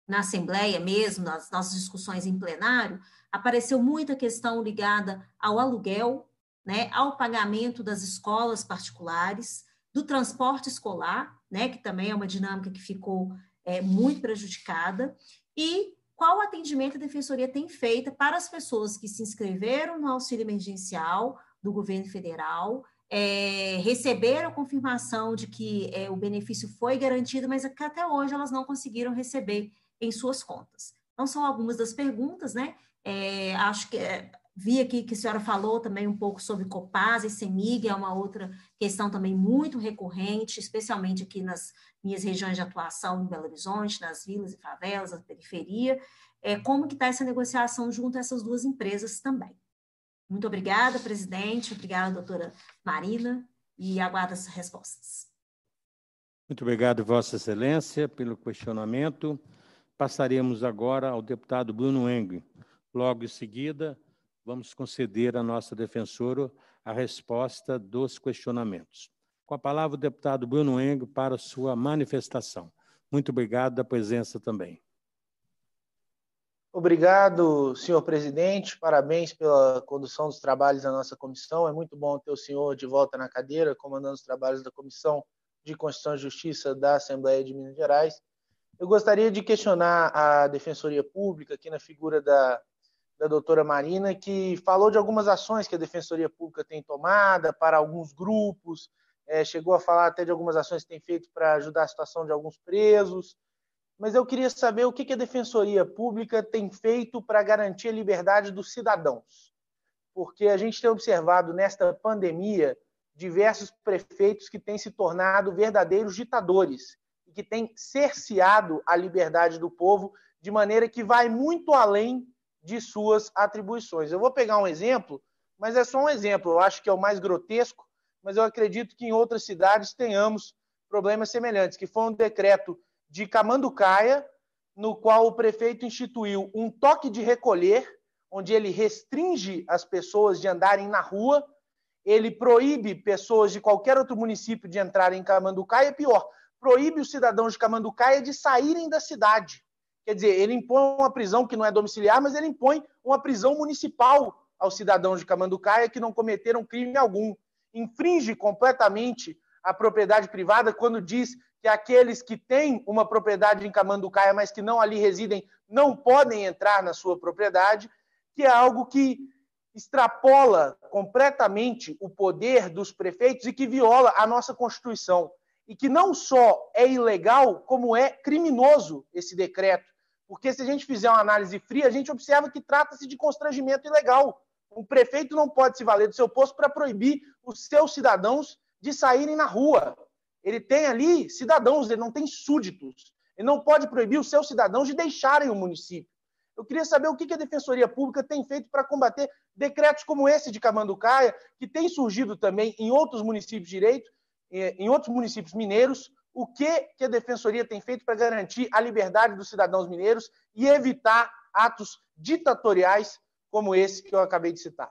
na Assembleia mesmo, nas nossas discussões em plenário, apareceu muita questão ligada ao aluguel, né, ao pagamento das escolas particulares, do transporte escolar, né, que também é uma dinâmica que ficou é, muito prejudicada, e qual atendimento a Defensoria tem feito para as pessoas que se inscreveram no auxílio emergencial do governo federal, é, receberam confirmação de que é, o benefício foi garantido, mas é que até hoje elas não conseguiram receber em suas contas. Então, são algumas das perguntas, né? É, acho que é, Vi aqui que a senhora falou também um pouco sobre Copasa e semig é uma outra questão também muito recorrente, especialmente aqui nas minhas regiões de atuação em Belo Horizonte, nas vilas e favelas, na periferia. É, como que está essa negociação junto a essas duas empresas também? Muito obrigada, presidente, obrigada, doutora Marina, e aguardo as respostas. Muito obrigado, Vossa Excelência, pelo questionamento. Passaremos agora ao deputado Bruno Eng. Logo em seguida, vamos conceder à nossa defensora a resposta dos questionamentos. Com a palavra, o deputado Bruno Engo, para sua manifestação. Muito obrigado da presença também. Obrigado, senhor presidente. Parabéns pela condução dos trabalhos da nossa comissão. É muito bom ter o senhor de volta na cadeira, comandando os trabalhos da Comissão de Constituição e Justiça da Assembleia de Minas Gerais. Eu gostaria de questionar a Defensoria Pública, aqui na figura da da doutora Marina, que falou de algumas ações que a Defensoria Pública tem tomada para alguns grupos, é, chegou a falar até de algumas ações que tem feito para ajudar a situação de alguns presos. Mas eu queria saber o que, a Defensoria Pública tem feito para garantir a liberdade dos cidadãos. Porque a gente tem observado nesta pandemia diversos prefeitos que têm se tornado verdadeiros ditadores e que têm cerceado a liberdade do povo de maneira que vai muito além de suas atribuições. Eu vou pegar um exemplo, mas é só um exemplo, eu acho que é o mais grotesco, mas eu acredito que em outras cidades tenhamos problemas semelhantes, que foi um decreto de Camanducaia, no qual o prefeito instituiu um toque de recolher, onde ele restringe as pessoas de andarem na rua, ele proíbe pessoas de qualquer outro município de entrarem em Camanducaia, pior, proíbe os cidadãos de Camanducaia de saírem da cidade. Quer dizer, ele impõe uma prisão que não é domiciliar, mas ele impõe uma prisão municipal aos cidadãos de Camanducaia que não cometeram crime algum. Infringe completamente a propriedade privada quando diz que aqueles que têm uma propriedade em Camanducaia, mas que não ali residem, não podem entrar na sua propriedade, que é algo que extrapola completamente o poder dos prefeitos e que viola a nossa Constituição e que não só é ilegal, como é criminoso esse decreto. Porque se a gente fizer uma análise fria, a gente observa que trata-se de constrangimento ilegal. Um prefeito não pode se valer do seu posto para proibir os seus cidadãos de saírem na rua. Ele tem ali cidadãos, ele não tem súditos. Ele não pode proibir os seus cidadãos de deixarem o município. Eu queria saber o que a Defensoria Pública tem feito para combater decretos como esse de Camanducaia, que tem surgido também em outros municípios de direito eh, em outros municípios mineiros, o que, que a Defensoria tem feito para garantir a liberdade dos cidadãos mineiros e evitar atos ditatoriais como esse que eu acabei de citar.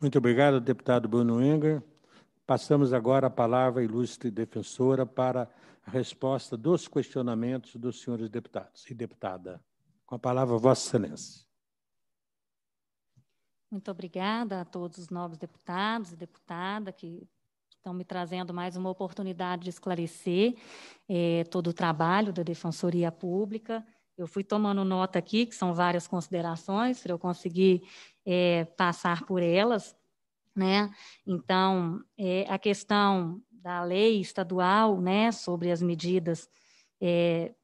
Muito obrigado, deputado Bruno Enger. Passamos agora a palavra, à ilustre defensora, para a resposta dos questionamentos dos senhores deputados e deputada. Com a palavra, Vossa Excelência. Muito obrigada a todos os novos deputados e deputada que estão me trazendo mais uma oportunidade de esclarecer eh, todo o trabalho da Defensoria Pública. Eu fui tomando nota aqui, que são várias considerações, para eu conseguir eh, passar por elas. Né? Então, eh, a questão da lei estadual né, sobre as medidas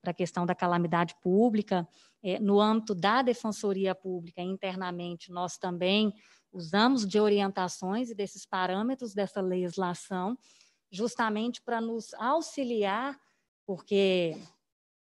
para a questão da calamidade pública, é, no âmbito da Defensoria Pública, internamente, nós também usamos de orientações e desses parâmetros dessa legislação, justamente para nos auxiliar, porque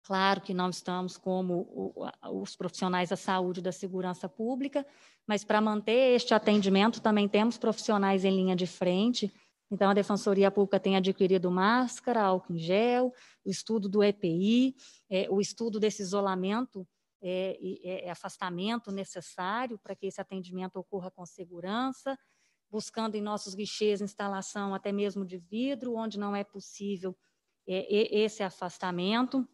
Claro que não estamos como os profissionais da saúde e da segurança pública, mas para manter este atendimento também temos profissionais em linha de frente. Então, a Defensoria Pública tem adquirido máscara, álcool em gel, o estudo do EPI, é, o estudo desse isolamento é, é, é, afastamento necessário para que esse atendimento ocorra com segurança, buscando em nossos guichês instalação até mesmo de vidro, onde não é possível é, esse afastamento,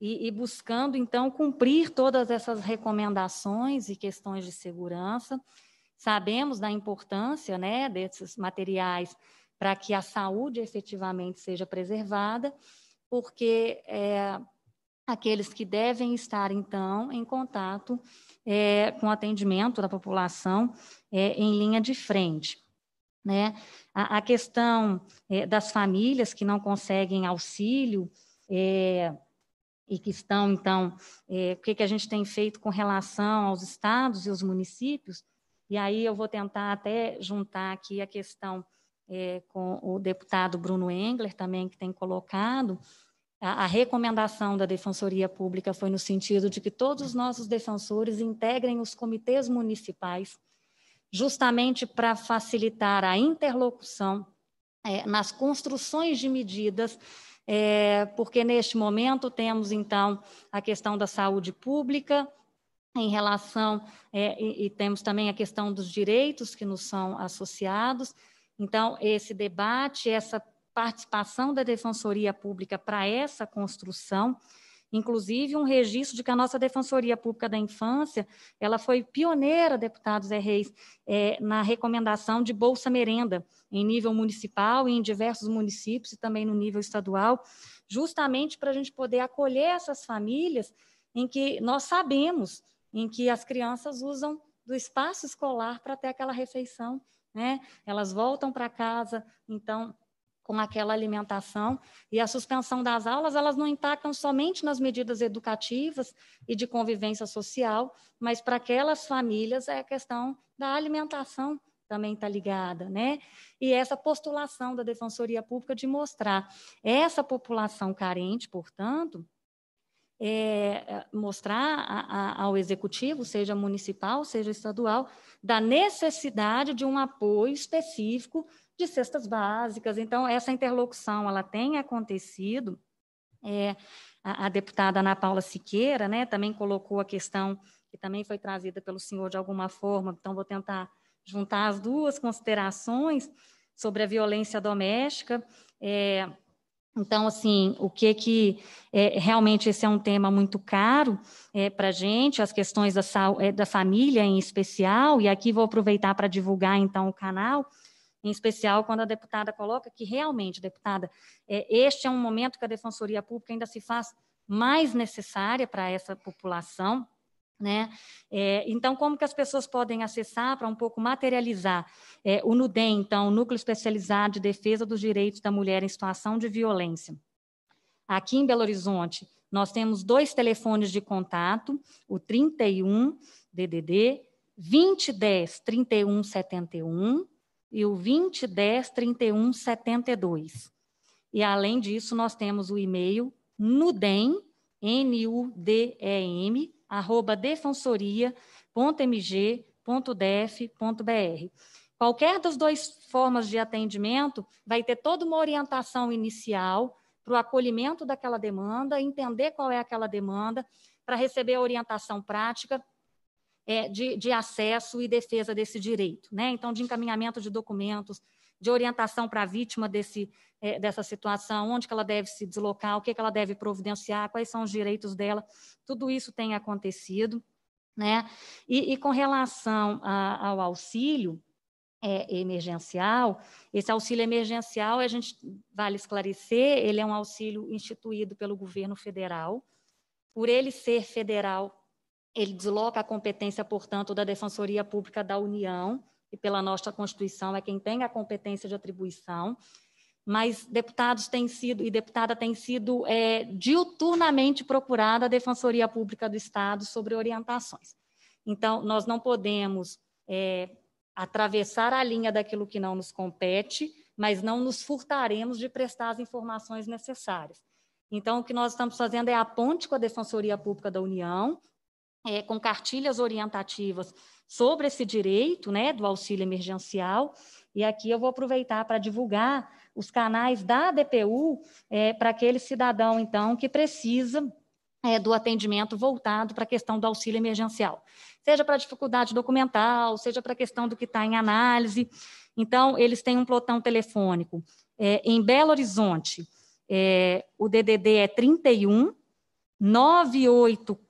e, e buscando, então, cumprir todas essas recomendações e questões de segurança. Sabemos da importância né, desses materiais para que a saúde efetivamente seja preservada, porque é, aqueles que devem estar, então, em contato é, com atendimento da população é, em linha de frente. Né? A, a questão é, das famílias que não conseguem auxílio é, e que estão, então, é, o que, que a gente tem feito com relação aos estados e os municípios, e aí eu vou tentar até juntar aqui a questão é, com o deputado Bruno Engler também, que tem colocado, a, recomendação da Defensoria Pública foi no sentido de que todos os nossos defensores integrem os comitês municipais, justamente para facilitar a interlocução é, nas construções de medidas é, porque neste momento temos, então, a questão da saúde pública, em relação, é, e, e, temos também a questão dos direitos que nos são associados. Então, esse debate, essa participação da Defensoria Pública para essa construção, inclusive um registro de que a nossa Defensoria Pública da Infância, ela foi pioneira, deputados e Reis, é, na recomendação de Bolsa Merenda, em nível municipal e em diversos municípios e também no nível estadual, justamente para a gente poder acolher essas famílias em que nós sabemos em que as crianças usam do espaço escolar para ter aquela refeição, né? Elas voltam para casa, então com aquela alimentação. E a suspensão das aulas, elas não impactam somente nas medidas educativas e de convivência social, mas para aquelas famílias é a questão da alimentação também está ligada, né? E essa postulação da Defensoria Pública de mostrar essa população carente, portanto, é, é, mostrar a, a, ao executivo, seja municipal, seja estadual, da necessidade de um apoio específico de cestas básicas. Então, essa interlocução ela tem acontecido. É, a, a, deputada Ana Paula Siqueira né, também colocou a questão que também foi trazida pelo senhor de alguma forma, então vou tentar juntar as duas considerações sobre a violência doméstica. É, então, assim, o que que é, realmente esse é um tema muito caro é, para gente, as questões da, é, da família em especial, e aqui vou aproveitar para divulgar então o canal em especial quando a deputada coloca que realmente, deputada, é, este é um momento que a Defensoria Pública ainda se faz mais necessária para essa população, né? É, então, como que as pessoas podem acessar para um pouco materializar é, o NUDEM, então, o Núcleo Especializado de Defesa dos Direitos da Mulher em Situação de Violência? Aqui em Belo Horizonte, nós temos dois telefones de contato, o 31 DDD 2010 3171 e o 20 10 31 72. E além disso, nós temos o e-mail nudem, N-U-D-E-M, arroba defensoria.mg.def.br. Qualquer das duas formas de atendimento vai ter toda uma orientação inicial para o acolhimento daquela demanda, entender qual é aquela demanda, para receber a orientação prática é, de, de, acesso e defesa desse direito, né? Então, de encaminhamento de documentos, de orientação para a vítima desse, é, dessa situação, onde que ela deve se deslocar, o que, que ela deve providenciar, quais são os direitos dela, tudo isso tem acontecido, né? E, e com relação a, ao auxílio é, emergencial, esse auxílio emergencial, a gente vale esclarecer, ele é um auxílio instituído pelo governo federal, por ele ser federal, ele desloca a competência, portanto, da Defensoria Pública da União, e pela nossa Constituição é quem tem a competência de atribuição, mas deputados têm sido e deputada tem sido é, diuturnamente procurada a Defensoria Pública do Estado sobre orientações. Então, nós não podemos é, atravessar a linha daquilo que não nos compete, mas não nos furtaremos de prestar as informações necessárias. Então, o que nós estamos fazendo é a ponte com a Defensoria Pública da União, é, com cartilhas orientativas sobre esse direito né, do auxílio emergencial. E aqui eu vou aproveitar para divulgar os canais da DPU é, para aquele cidadão, então, que precisa é, do atendimento voltado para a questão do auxílio emergencial, seja para dificuldade documental, seja para a questão do que está em análise. Então, eles têm um plotão telefônico é, em Belo Horizonte. É, o DDD é 31 984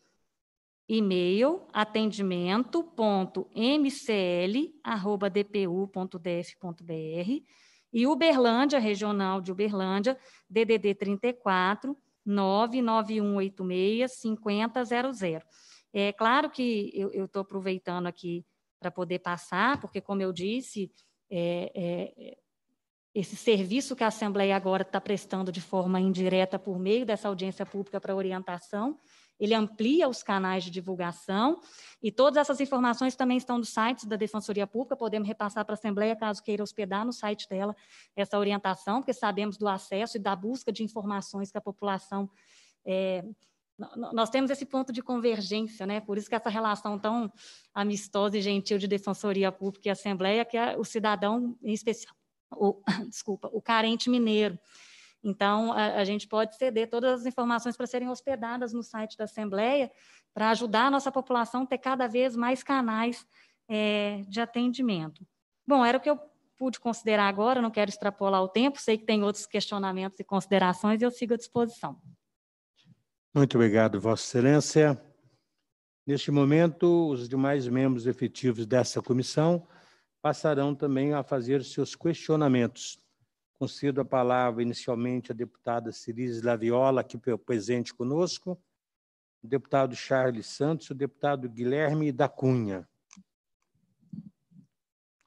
e-mail atendimento.mcl@dpu.df.br e Uberlândia, Regional de Uberlândia, DDD 34 991865000. É claro que eu estou aproveitando aqui para poder passar, porque, como eu disse, é, é, esse serviço que a Assembleia agora está prestando de forma indireta por meio dessa audiência pública para orientação, ele amplia os canais de divulgação e todas essas informações também estão nos sites da Defensoria Pública, podemos repassar para a Assembleia, caso queira hospedar no site dela essa orientação, porque sabemos do acesso e da busca de informações que a população... É, nós temos esse ponto de convergência, né? Por isso que essa relação tão amistosa e gentil de defensoria pública e assembleia, que é o cidadão em especial, o, desculpa, o carente mineiro, então, a, a gente pode ceder todas as informações para serem hospedadas no site da Assembleia, para ajudar a nossa população a ter cada vez mais canais é, de atendimento. Bom, era o que eu pude considerar agora, não quero extrapolar o tempo, sei que tem outros questionamentos e considerações e eu sigo à disposição. Muito obrigado, Vossa Excelência. Neste momento, os demais membros efetivos dessa comissão passarão também a fazer seus questionamentos. Concedo a palavra inicialmente à deputada Ciris Laviola, aqui presente conosco, o deputado Charles Santos e o deputado Guilherme da Cunha.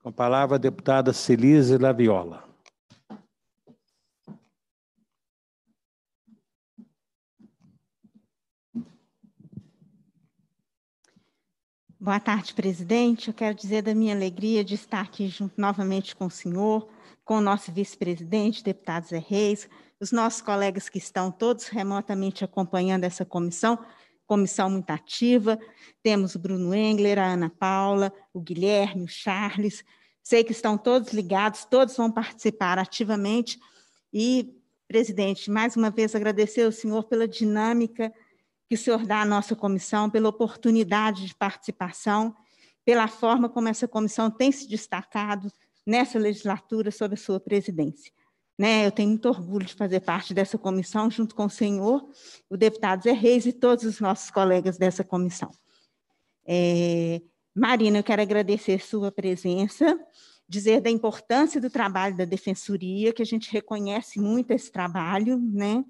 Com a palavra, a deputada Ciris Laviola. Boa tarde, presidente. Eu quero dizer da minha alegria de estar aqui junto novamente com o senhor, com o nosso vice-presidente, deputado Zé Reis, os nossos colegas que estão todos remotamente acompanhando essa comissão, comissão muito ativa. Temos o Bruno Engler, a Ana Paula, o Guilherme, o Charles. Sei que estão todos ligados, todos vão participar ativamente. E, presidente, mais uma vez agradecer ao senhor pela dinâmica que o senhor dá à nossa comissão, pela oportunidade de participação, pela forma como essa comissão tem se destacado nessa legislatura sob a sua presidência. Né, eu tenho muito orgulho de fazer parte dessa comissão, junto com o senhor, o deputado Zé Reis e todos os nossos colegas dessa comissão. É, Marina, eu quero agradecer sua presença, dizer da importância do trabalho da defensoria, que a gente reconhece muito esse trabalho, né?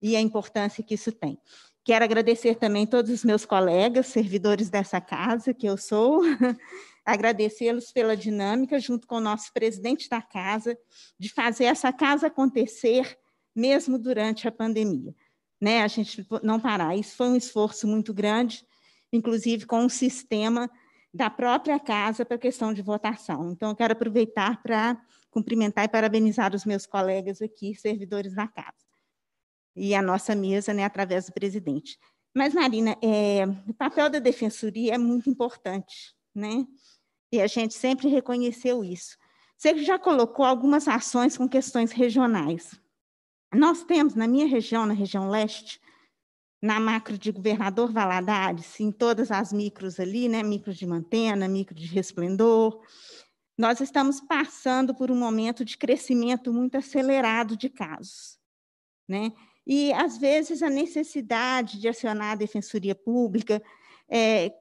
E a importância que isso tem. Quero agradecer também todos os meus colegas, servidores dessa casa, que eu sou, agradecê-los pela dinâmica, junto com o nosso presidente da casa, de fazer essa casa acontecer mesmo durante a pandemia. Né? A gente não parar. Isso foi um esforço muito grande, inclusive com o um sistema da própria casa para a questão de votação. Então, eu quero aproveitar para cumprimentar e parabenizar os meus colegas aqui, servidores da casa, e a nossa mesa, né, através do presidente. Mas, Marina, é, o papel da defensoria é muito importante, né? E a gente sempre reconheceu isso. Você já colocou algumas ações com questões regionais. Nós temos na minha região, na região leste, na macro de Governador Valadares, em todas as micros ali, né, micros de Mantena, micro de Resplendor, nós estamos passando por um momento de crescimento muito acelerado de casos, né? E às vezes a necessidade de acionar a defensoria pública, é,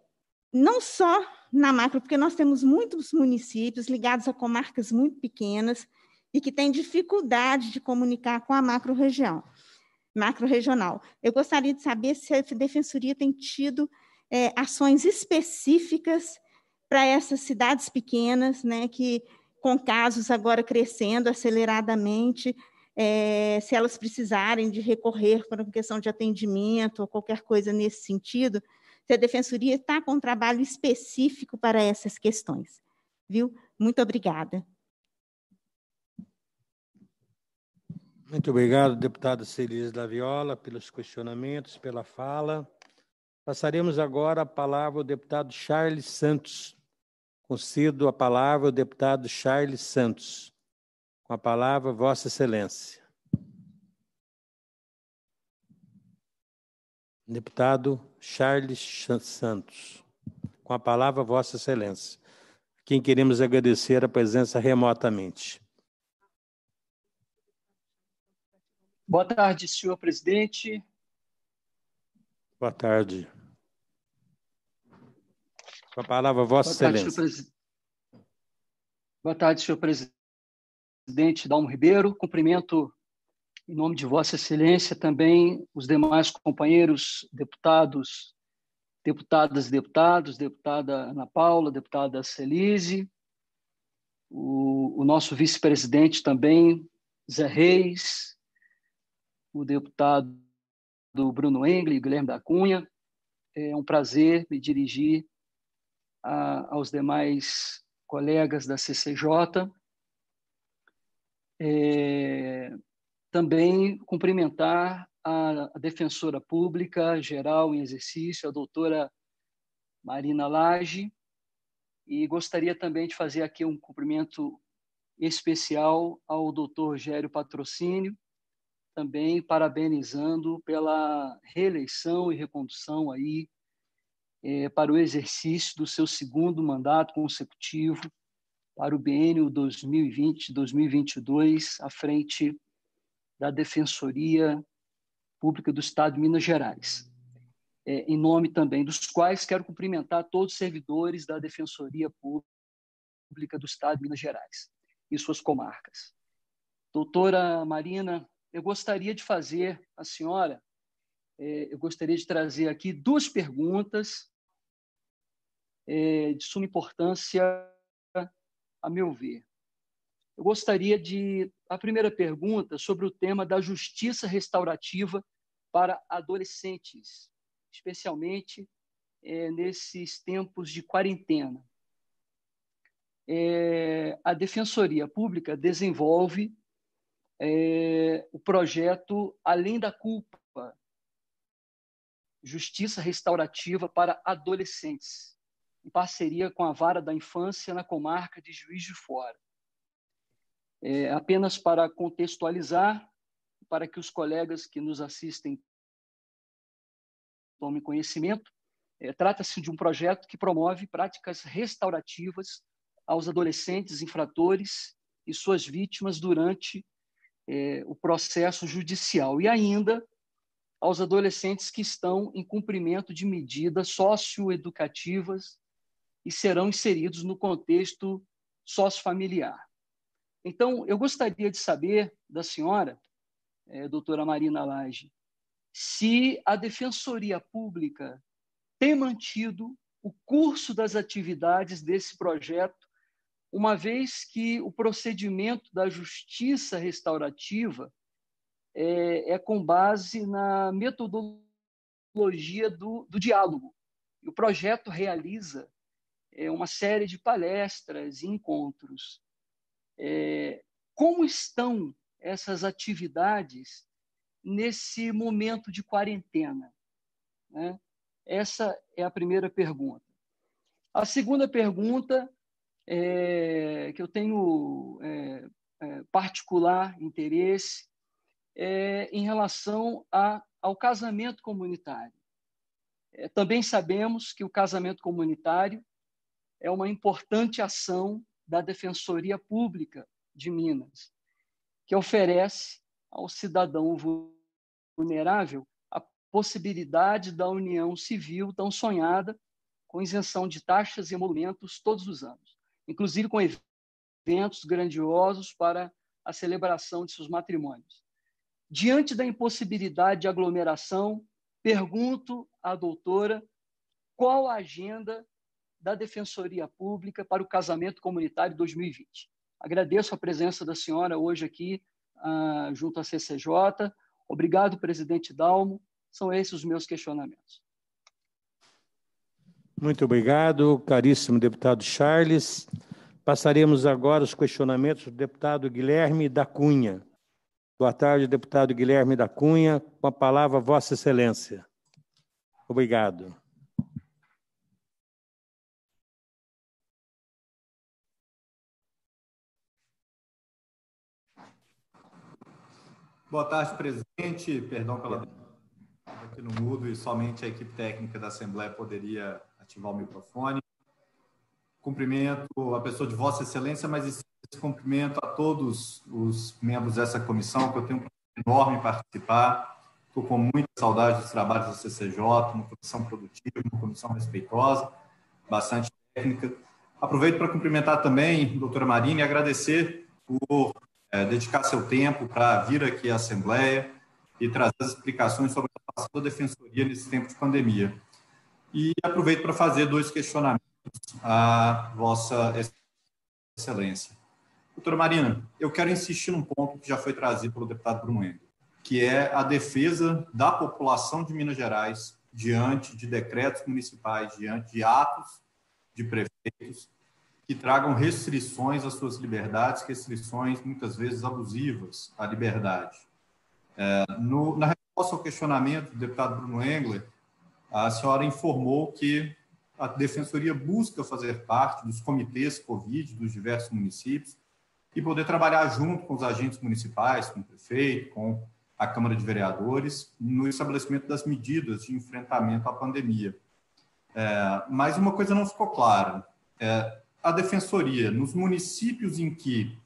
não só na macro, porque nós temos muitos municípios ligados a comarcas muito pequenas e que têm dificuldade de comunicar com a macro-região, macro-regional. Eu gostaria de saber se a Defensoria tem tido é, ações específicas para essas cidades pequenas, né, que com casos agora crescendo aceleradamente, é, se elas precisarem de recorrer para uma questão de atendimento ou qualquer coisa nesse sentido, se a defensoria está com um trabalho específico para essas questões. Viu? Muito obrigada. Muito obrigado, deputada Celise da Viola, pelos questionamentos, pela fala. Passaremos agora a palavra ao deputado Charles Santos. Concedo a palavra ao deputado Charles Santos. Com a palavra, Vossa Excelência. Deputado Charles Santos. Com a palavra, Vossa Excelência, quem queremos agradecer a presença remotamente. Boa tarde, senhor presidente. Boa tarde. Com a palavra, Vossa Boa Excelência. Tarde, Boa tarde, senhor presidente Dalmo Ribeiro. Cumprimento em nome de Vossa Excelência, também os demais companheiros, deputados, deputadas e deputados, deputada Ana Paula, deputada Celise, o, o nosso vice-presidente também, Zé Reis, o deputado Bruno Engle, Guilherme da Cunha. É um prazer me dirigir a, aos demais colegas da CCJ. É, também cumprimentar a defensora pública geral em exercício, a doutora Marina Lage, e gostaria também de fazer aqui um cumprimento especial ao doutor Gério Patrocínio, também parabenizando pela reeleição e recondução aí é, para o exercício do seu segundo mandato consecutivo para o biênio 2020-2022 à frente da Defensoria Pública do Estado de Minas Gerais, é, em nome também dos quais quero cumprimentar todos os servidores da Defensoria Pública do Estado de Minas Gerais e suas comarcas. Doutora Marina, eu gostaria de fazer a senhora, é, eu gostaria de trazer aqui duas perguntas é, de suma importância, a meu ver eu gostaria de. A primeira pergunta sobre o tema da justiça restaurativa para adolescentes, especialmente é, nesses tempos de quarentena. É, a Defensoria Pública desenvolve é, o projeto Além da Culpa Justiça Restaurativa para Adolescentes, em parceria com a Vara da Infância na comarca de Juiz de Fora. É, apenas para contextualizar, para que os colegas que nos assistem tomem conhecimento, é, trata-se de um projeto que promove práticas restaurativas aos adolescentes infratores e suas vítimas durante é, o processo judicial e ainda aos adolescentes que estão em cumprimento de medidas socioeducativas e serão inseridos no contexto sociofamiliar. Então, eu gostaria de saber da senhora, é, doutora Marina Lage, se a Defensoria Pública tem mantido o curso das atividades desse projeto, uma vez que o procedimento da justiça restaurativa é, é com base na metodologia do, do diálogo. E o projeto realiza é, uma série de palestras e encontros. É, como estão essas atividades nesse momento de quarentena? Né? Essa é a primeira pergunta. A segunda pergunta é, que eu tenho é, é, particular interesse é em relação a, ao casamento comunitário. É, também sabemos que o casamento comunitário é uma importante ação da Defensoria Pública de Minas, que oferece ao cidadão vulnerável a possibilidade da união civil tão sonhada, com isenção de taxas e emolumentos todos os anos, inclusive com eventos grandiosos para a celebração de seus matrimônios. Diante da impossibilidade de aglomeração, pergunto à doutora qual a agenda da Defensoria Pública para o Casamento Comunitário 2020. Agradeço a presença da senhora hoje aqui ah, junto à CCJ. Obrigado, presidente Dalmo. São esses os meus questionamentos. Muito obrigado, caríssimo deputado Charles. Passaremos agora os questionamentos do deputado Guilherme da Cunha. Boa tarde, deputado Guilherme da Cunha. Com a palavra, Vossa Excelência. Obrigado. Boa tarde, presidente. Perdão pela aqui no mudo e somente a equipe técnica da Assembleia poderia ativar o microfone. Cumprimento a pessoa de Vossa Excelência, mas esse cumprimento a todos os membros dessa comissão, que eu tenho um enorme participar. Estou com muita saudade dos trabalhos da CCJ, uma comissão produtiva, uma comissão respeitosa, bastante técnica. Aproveito para cumprimentar também a doutora Marina e agradecer por é, dedicar seu tempo para vir aqui à Assembleia e trazer as explicações sobre a da Defensoria nesse tempo de pandemia. E aproveito para fazer dois questionamentos à Vossa Excelência. Doutora Marina, eu quero insistir num ponto que já foi trazido pelo deputado Bruno que é a defesa da população de Minas Gerais diante de decretos municipais, diante de atos de prefeitos que tragam restrições às suas liberdades, restrições muitas vezes abusivas à liberdade. É, no, na resposta ao questionamento do deputado Bruno Engler, a senhora informou que a Defensoria busca fazer parte dos comitês Covid dos diversos municípios e poder trabalhar junto com os agentes municipais, com o prefeito, com a Câmara de Vereadores, no estabelecimento das medidas de enfrentamento à pandemia. É, mas uma coisa não ficou clara. É, a defensoria, nos municípios em que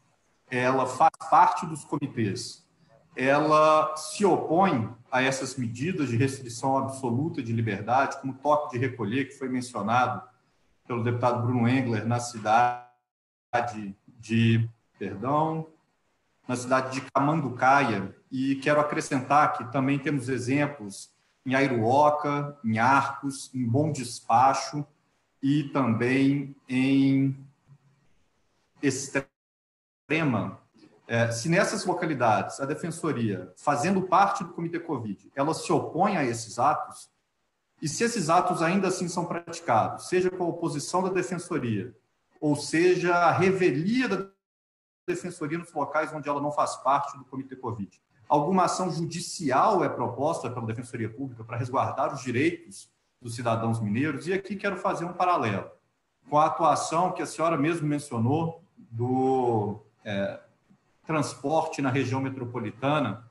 ela faz parte dos comitês, ela se opõe a essas medidas de restrição absoluta de liberdade, como toque de recolher, que foi mencionado pelo deputado Bruno Engler na cidade de, perdão, na cidade de Camanducaia, e quero acrescentar que também temos exemplos em Airooca, em Arcos, em Bom Despacho, e também em extrema. É, se nessas localidades a defensoria, fazendo parte do comitê Covid, ela se opõe a esses atos, e se esses atos ainda assim são praticados, seja com a oposição da defensoria, ou seja, a revelia da defensoria nos locais onde ela não faz parte do comitê Covid, alguma ação judicial é proposta pela defensoria pública para resguardar os direitos dos cidadãos mineiros. E aqui quero fazer um paralelo com a atuação que a senhora mesmo mencionou do é, transporte na região metropolitana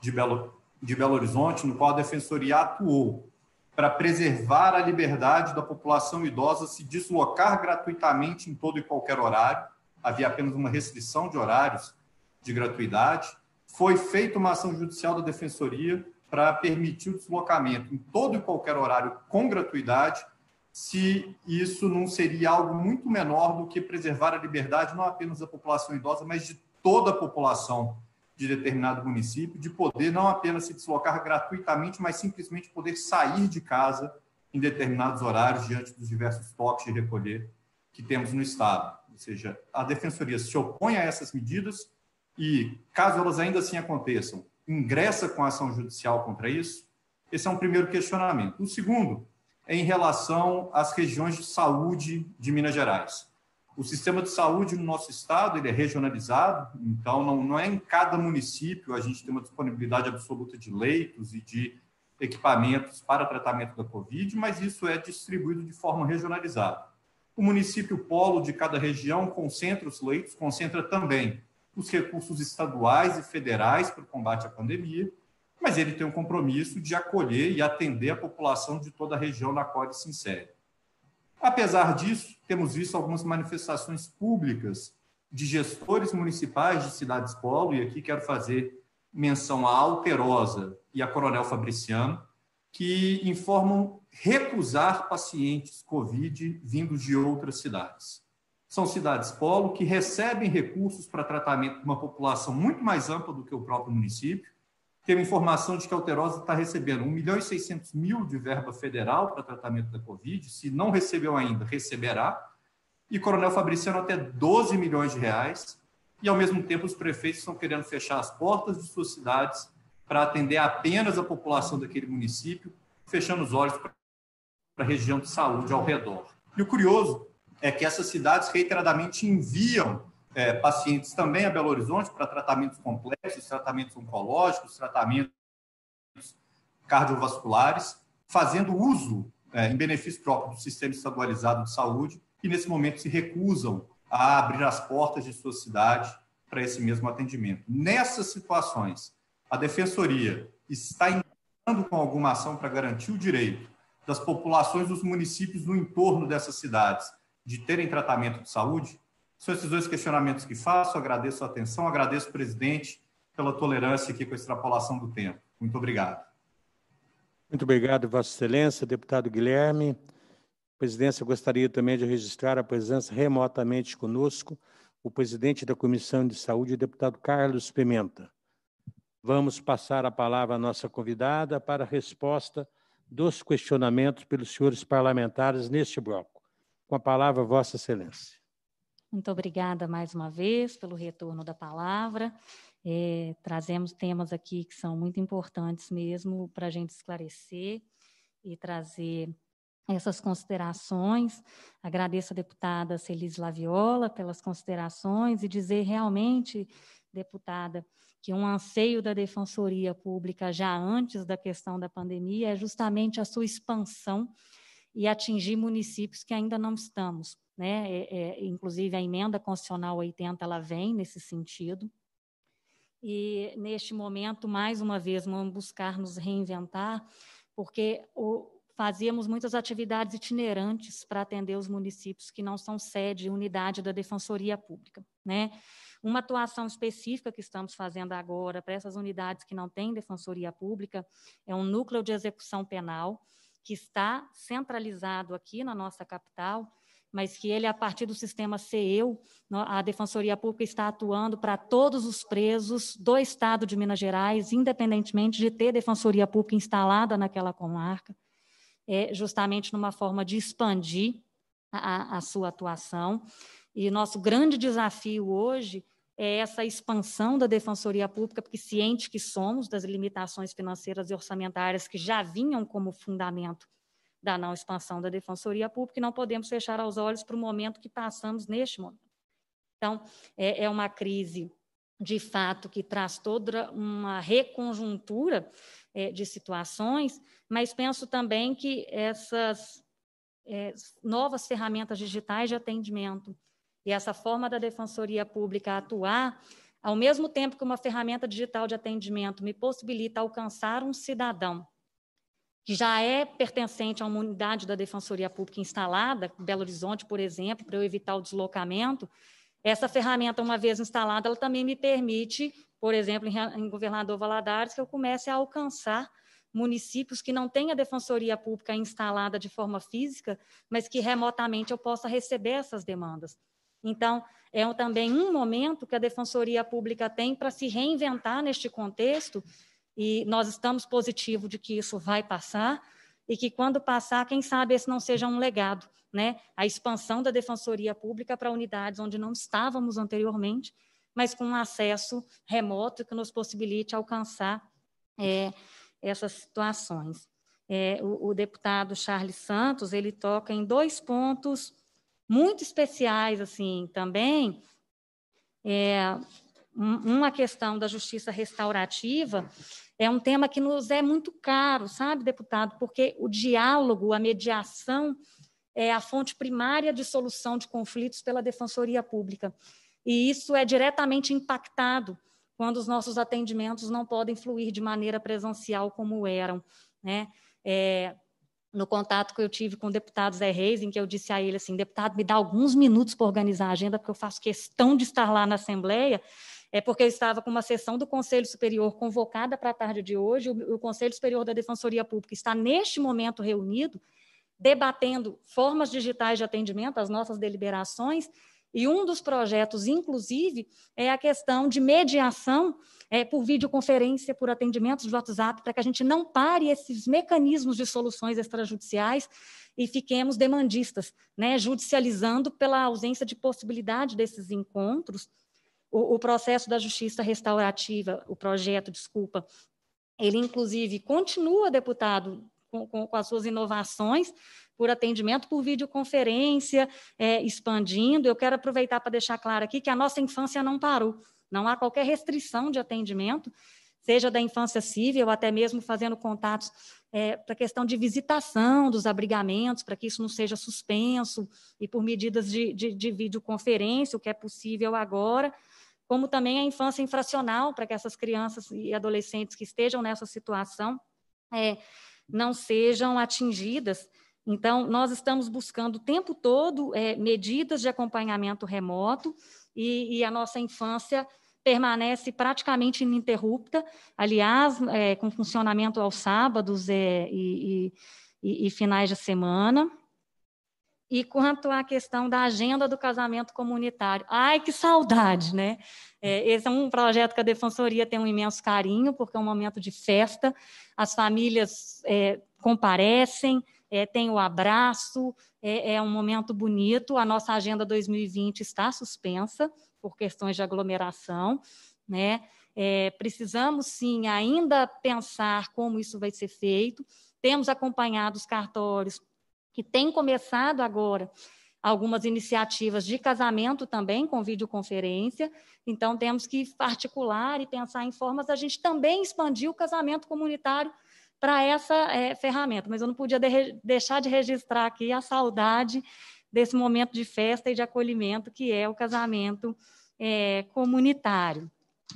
de Belo, de Belo Horizonte, no qual a Defensoria atuou para preservar a liberdade da população idosa se deslocar gratuitamente em todo e qualquer horário. Havia apenas uma restrição de horários de gratuidade. Foi feita uma ação judicial da Defensoria para permitir o deslocamento em todo e qualquer horário com gratuidade, se isso não seria algo muito menor do que preservar a liberdade não apenas da população idosa, mas de toda a população de determinado município, de poder não apenas se deslocar gratuitamente, mas simplesmente poder sair de casa em determinados horários diante dos diversos toques de recolher que temos no Estado. Ou seja, a Defensoria se opõe a essas medidas e, caso elas ainda assim aconteçam, ingressa com ação judicial contra isso? Esse é um primeiro questionamento. O segundo é em relação às regiões de saúde de Minas Gerais. O sistema de saúde no nosso estado ele é regionalizado, então não, não é em cada município a gente tem uma disponibilidade absoluta de leitos e de equipamentos para tratamento da Covid, mas isso é distribuído de forma regionalizada. O município polo de cada região concentra os leitos, concentra também os recursos estaduais e federais para o combate à pandemia, mas ele tem um compromisso de acolher e atender a população de toda a região na qual ele se insere. Apesar disso, temos visto algumas manifestações públicas de gestores municipais de cidades polo, e aqui quero fazer menção à Alterosa e à Coronel Fabriciano, que informam recusar pacientes Covid vindos de outras cidades são cidades polo que recebem recursos para tratamento de uma população muito mais ampla do que o próprio município. Teve informação de que Alterosa está recebendo 1 milhão e 600 mil de verba federal para tratamento da Covid. Se não recebeu ainda, receberá. E Coronel Fabriciano até 12 milhões de reais. E, ao mesmo tempo, os prefeitos estão querendo fechar as portas de suas cidades para atender apenas a população daquele município, fechando os olhos para a região de saúde ao redor. E o curioso é que essas cidades reiteradamente enviam é, pacientes também a Belo Horizonte para tratamentos complexos, tratamentos oncológicos, tratamentos cardiovasculares, fazendo uso é, em benefício próprio do sistema estadualizado de saúde e, nesse momento, se recusam a abrir as portas de sua cidade para esse mesmo atendimento. Nessas situações, a Defensoria está entrando com alguma ação para garantir o direito das populações dos municípios no entorno dessas cidades de terem tratamento de saúde? São esses dois questionamentos que faço. Agradeço a atenção, agradeço, presidente, pela tolerância aqui com a extrapolação do tempo. Muito obrigado. Muito obrigado, Vossa Excelência, deputado Guilherme. A presidência gostaria também de registrar a presença remotamente conosco o presidente da Comissão de Saúde, o deputado Carlos Pimenta. Vamos passar a palavra à nossa convidada para a resposta dos questionamentos pelos senhores parlamentares neste bloco. Com a palavra, Vossa Excelência. Muito obrigada mais uma vez pelo retorno da palavra. É, trazemos temas aqui que são muito importantes mesmo para a gente esclarecer e trazer essas considerações. Agradeço a deputada Celis Laviola pelas considerações e dizer realmente, deputada, que um anseio da Defensoria Pública já antes da questão da pandemia é justamente a sua expansão e atingir municípios que ainda não estamos. Né? É, é, inclusive, a emenda constitucional 80 ela vem nesse sentido. E, neste momento, mais uma vez, vamos buscar nos reinventar, porque o, fazíamos muitas atividades itinerantes para atender os municípios que não são sede e unidade da Defensoria Pública. Né? Uma atuação específica que estamos fazendo agora para essas unidades que não têm Defensoria Pública é um núcleo de execução penal, que está centralizado aqui na nossa capital, mas que ele, a partir do sistema CEU, a Defensoria Pública está atuando para todos os presos do Estado de Minas Gerais, independentemente de ter Defensoria Pública instalada naquela comarca, é justamente numa forma de expandir a, a sua atuação. E nosso grande desafio hoje é essa expansão da defensoria pública, porque cientes que somos das limitações financeiras e orçamentárias que já vinham como fundamento da não expansão da defensoria pública, e não podemos fechar os olhos para o momento que passamos neste momento. Então, é, é uma crise de fato que traz toda uma reconjuntura é, de situações, mas penso também que essas é, novas ferramentas digitais de atendimento, e essa forma da defensoria pública atuar, ao mesmo tempo que uma ferramenta digital de atendimento me possibilita alcançar um cidadão que já é pertencente a uma unidade da defensoria pública instalada, Belo Horizonte, por exemplo, para eu evitar o deslocamento, essa ferramenta, uma vez instalada, ela também me permite, por exemplo, em Governador Valadares, que eu comece a alcançar municípios que não têm a defensoria pública instalada de forma física, mas que remotamente eu possa receber essas demandas. Então, é também um momento que a Defensoria Pública tem para se reinventar neste contexto, e nós estamos positivos de que isso vai passar, e que quando passar, quem sabe esse não seja um legado, né? A expansão da Defensoria Pública para unidades onde não estávamos anteriormente, mas com acesso remoto que nos possibilite alcançar é, essas situações. É, o, o deputado Charles Santos, ele toca em dois pontos muito especiais assim também. É, uma questão da justiça restaurativa é um tema que nos é muito caro, sabe, deputado? Porque o diálogo, a mediação é a fonte primária de solução de conflitos pela defensoria pública. E isso é diretamente impactado quando os nossos atendimentos não podem fluir de maneira presencial como eram, né? É, no contato que eu tive com o deputado Zé Reis, em que eu disse a ele assim, deputado, me dá alguns minutos para organizar a agenda, porque eu faço questão de estar lá na Assembleia, é porque eu estava com uma sessão do Conselho Superior convocada para a tarde de hoje, o, o Conselho Superior da Defensoria Pública está neste momento reunido, debatendo formas digitais de atendimento, as nossas deliberações, e um dos projetos, inclusive, é a questão de mediação é, por videoconferência, por atendimentos de WhatsApp, para que a gente não pare esses mecanismos de soluções extrajudiciais e fiquemos demandistas, né, judicializando pela ausência de possibilidade desses encontros. O, o processo da justiça restaurativa, o projeto, desculpa, ele inclusive continua, deputado, com, com, com as suas inovações por atendimento por videoconferência, é, expandindo. Eu quero aproveitar para deixar claro aqui que a nossa infância não parou. Não há qualquer restrição de atendimento, seja da infância civil, até mesmo fazendo contatos é, para a questão de visitação dos abrigamentos, para que isso não seja suspenso, e por medidas de, de, de videoconferência, o que é possível agora como também a infância infracional, para que essas crianças e adolescentes que estejam nessa situação é, não sejam atingidas. Então, nós estamos buscando o tempo todo é, medidas de acompanhamento remoto e, e, a nossa infância permanece praticamente ininterrupta, aliás, é, com funcionamento aos sábados é, e, e, e finais de semana. E quanto à questão da agenda do casamento comunitário, ai que saudade, né? É, esse é um projeto que a Defensoria tem um imenso carinho, porque é um momento de festa, as famílias é, comparecem, é, tem o abraço, é, é um momento bonito. A nossa agenda 2020 está suspensa por questões de aglomeração, né? É, precisamos sim ainda pensar como isso vai ser feito. Temos acompanhado os cartórios e tem começado agora algumas iniciativas de casamento também com videoconferência. Então, temos que articular e pensar em formas da gente também expandir o casamento comunitário para essa é, ferramenta. Mas eu não podia de deixar de registrar aqui a saudade desse momento de festa e de acolhimento que é o casamento é, comunitário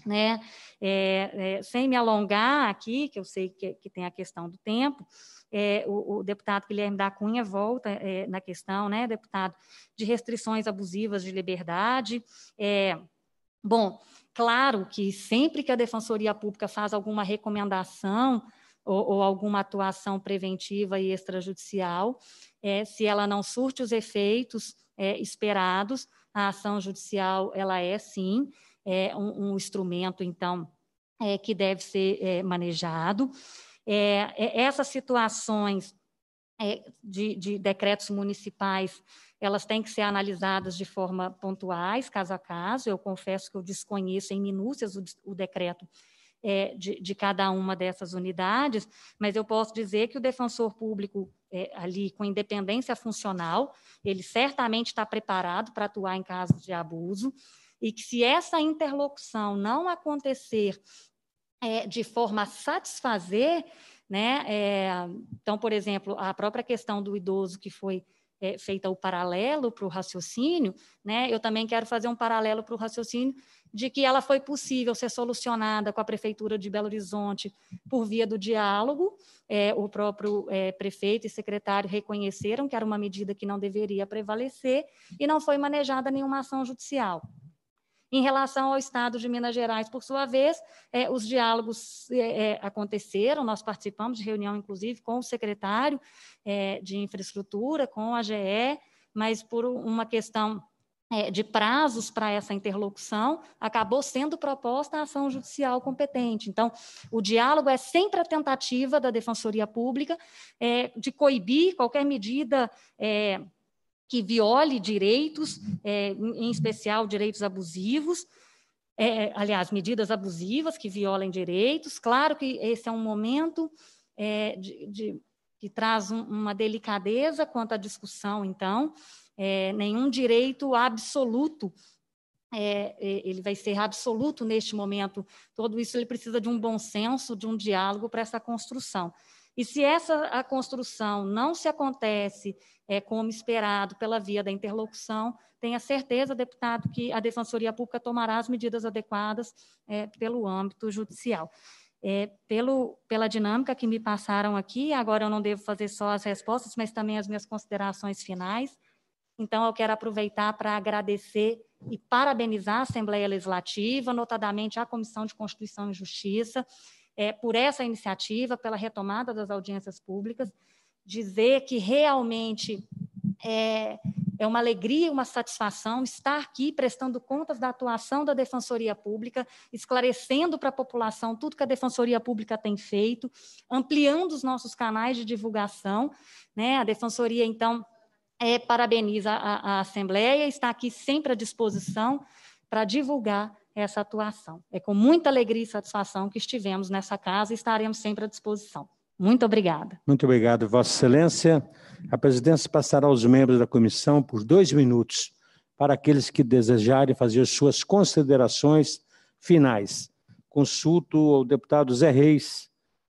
né? É, é, sem me alongar aqui, que eu sei que, que tem a questão do tempo, é, o, o, deputado Guilherme da Cunha volta é, na questão, né, deputado, de restrições abusivas de liberdade. É, bom, claro que sempre que a Defensoria Pública faz alguma recomendação ou, ou alguma atuação preventiva e extrajudicial, é, se ela não surte os efeitos esperados, a ação judicial ela é sim é, um, um instrumento, então, é, que deve ser é, manejado. É, é essas situações é, de, de, decretos municipais, elas têm que ser analisadas de forma pontuais, caso a caso. Eu confesso que eu desconheço em minúcias o, o decreto é, de, de, cada uma dessas unidades, mas eu posso dizer que o defensor público ali, com independência funcional, ele certamente está preparado para atuar em casos de abuso e que se essa interlocução não acontecer é, de forma a satisfazer, né? É, então, por exemplo, a própria questão do idoso que foi é, feita o paralelo para o raciocínio, né? Eu também quero fazer um paralelo para o raciocínio de que ela foi possível ser solucionada com a prefeitura de Belo Horizonte por via do diálogo. É, o próprio é, prefeito e secretário reconheceram que era uma medida que não deveria prevalecer e não foi manejada nenhuma ação judicial. Em relação ao Estado de Minas Gerais, por sua vez, é, os diálogos é, é, aconteceram, nós participamos de reunião, inclusive, com o secretário de Infraestrutura, com a GE, mas por uma questão de prazos para essa interlocução, acabou sendo proposta a ação judicial competente. Então, o diálogo é sempre a tentativa da Defensoria Pública é, de coibir qualquer medida. É, que viole direitos, é, em especial direitos abusivos, é, aliás, medidas abusivas que violem direitos. Claro que esse é um momento é, de, de, que traz um, uma delicadeza quanto à discussão, então, é, nenhum direito absoluto. É, é, ele vai ser absoluto neste momento. Todo isso ele precisa de um bom senso, de um diálogo para essa construção. E se essa a construção não se acontece é, como esperado pela via da interlocução. Tenha certeza, deputado, que a Defensoria Pública tomará as medidas adequadas é, pelo âmbito judicial. É, pelo, pela dinâmica que me passaram aqui, agora eu não devo fazer só as respostas, mas também as minhas considerações finais. Então, eu quero aproveitar para agradecer e parabenizar a Assembleia Legislativa, notadamente a Comissão de Constituição e Justiça, é, por essa iniciativa, pela retomada das audiências públicas dizer que realmente é, é uma alegria, uma satisfação estar aqui prestando contas da atuação da Defensoria Pública, esclarecendo para a população tudo que a Defensoria Pública tem feito, ampliando os nossos canais de divulgação. Né? A Defensoria, então, é, parabeniza a, a Assembleia, está aqui sempre à disposição para divulgar essa atuação. É com muita alegria e satisfação que estivemos nessa casa e estaremos sempre à disposição. Muito obrigada. Muito obrigado, Vossa Excelência. A presidência passará aos membros da comissão por dois minutos para aqueles que desejarem fazer suas considerações finais. Consulto ao deputado Zé Reis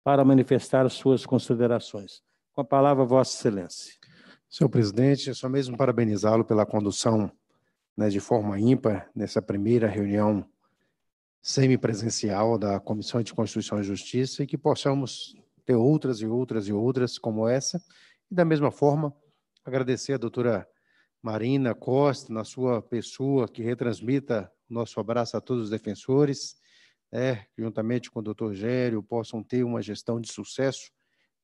para manifestar suas considerações. Com a palavra, Vossa Excelência. Senhor presidente, só mesmo parabenizá-lo pela condução né, de forma ímpar nessa primeira reunião semipresencial da Comissão de Constituição e Justiça e que possamos ter outras e outras e outras como essa. E da mesma forma, agradecer a doutora Marina Costa, na sua pessoa, que retransmita nosso abraço a todos os defensores, né, juntamente com o doutor Gério, possam ter uma gestão de sucesso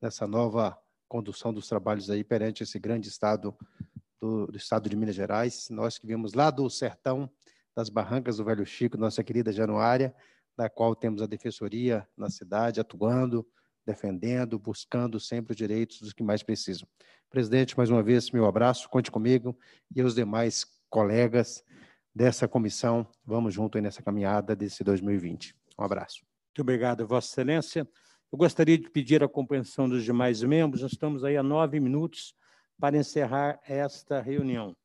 nessa nova condução dos trabalhos aí perante esse grande estado do, do estado de Minas Gerais. Nós que vimos lá do sertão, das barrancas do Velho Chico, nossa querida Januária, da qual temos a defensoria na cidade atuando, defendendo, buscando sempre os direitos dos que mais precisam. Presidente, mais uma vez, meu abraço, conte comigo e aos demais colegas dessa comissão. Vamos junto aí nessa caminhada desse 2020. Um abraço. Muito obrigado, Vossa Excelência. Eu gostaria de pedir a compreensão dos demais membros. Nós estamos aí a nove minutos para encerrar esta reunião.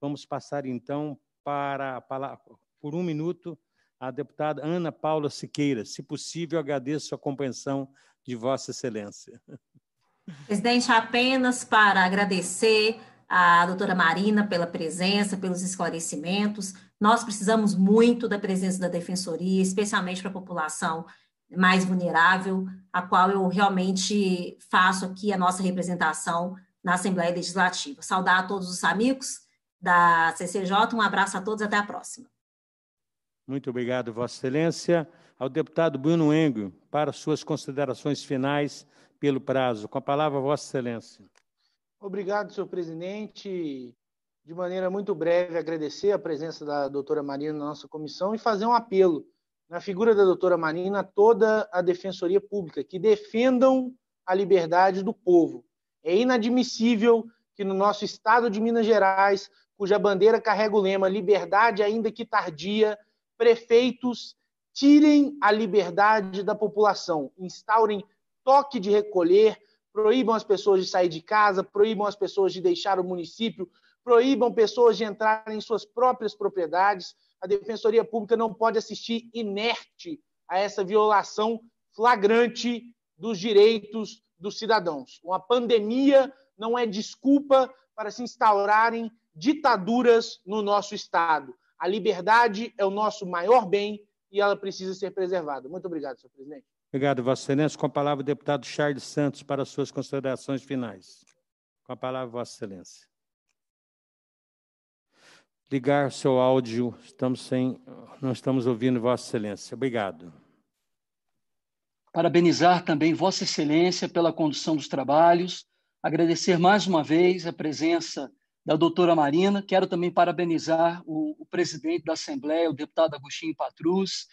Vamos passar então para, a palavra por um minuto a deputada Ana Paula Siqueira. Se possível, agradeço a compreensão de Vossa Excelência. Presidente, apenas para agradecer à doutora Marina pela presença, pelos esclarecimentos. Nós precisamos muito da presença da Defensoria, especialmente para a população mais vulnerável, a qual eu realmente faço aqui a nossa representação na Assembleia Legislativa. Saudar a todos os amigos da CCJ, um abraço a todos, até a próxima. Muito obrigado, Vossa Excelência ao deputado Bruno Engel para suas considerações finais pelo prazo. Com a palavra, Vossa Excelência. Obrigado, senhor presidente. De maneira muito breve, agradecer a presença da doutora Marina na nossa comissão e fazer um apelo, na figura da doutora Marina, toda a defensoria pública, que defendam a liberdade do povo. É inadmissível que no nosso estado de Minas Gerais, cuja bandeira carrega o lema liberdade ainda que tardia, prefeitos Tirem a liberdade da população, instaurem toque de recolher, proíbam as pessoas de sair de casa, proíbam as pessoas de deixar o município, proíbam pessoas de entrarem em suas próprias propriedades. A Defensoria Pública não pode assistir inerte a essa violação flagrante dos direitos dos cidadãos. Uma pandemia não é desculpa para se instaurarem ditaduras no nosso Estado. A liberdade é o nosso maior bem e ela precisa ser preservada. Muito obrigado, senhor presidente. Obrigado, Vossa Excelência. Com a palavra, o deputado Charles Santos, para suas considerações finais. Com a palavra, Vossa Excelência. Ligar seu áudio, estamos sem, não estamos ouvindo Vossa Excelência. Obrigado. Parabenizar também Vossa Excelência pela condução dos trabalhos, agradecer mais uma vez a presença da doutora Marina. Quero também parabenizar o, o presidente da Assembleia, o deputado Agostinho Patrus,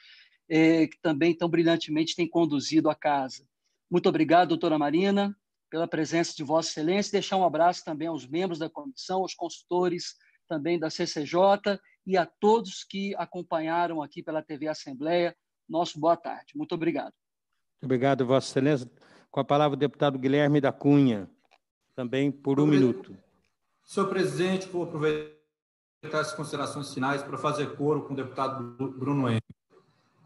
é, que também tão brilhantemente tem conduzido a casa. Muito obrigado, doutora Marina, pela presença de Vossa Excelência. Deixar um abraço também aos membros da comissão, aos consultores também da CCJ e a todos que acompanharam aqui pela TV Assembleia. Nosso boa tarde. Muito obrigado. Muito obrigado, Vossa Excelência. Com a palavra, o deputado Guilherme da Cunha, também por um minuto. Senhor presidente, vou aproveitar as considerações finais para fazer coro com o deputado Bruno Henrique.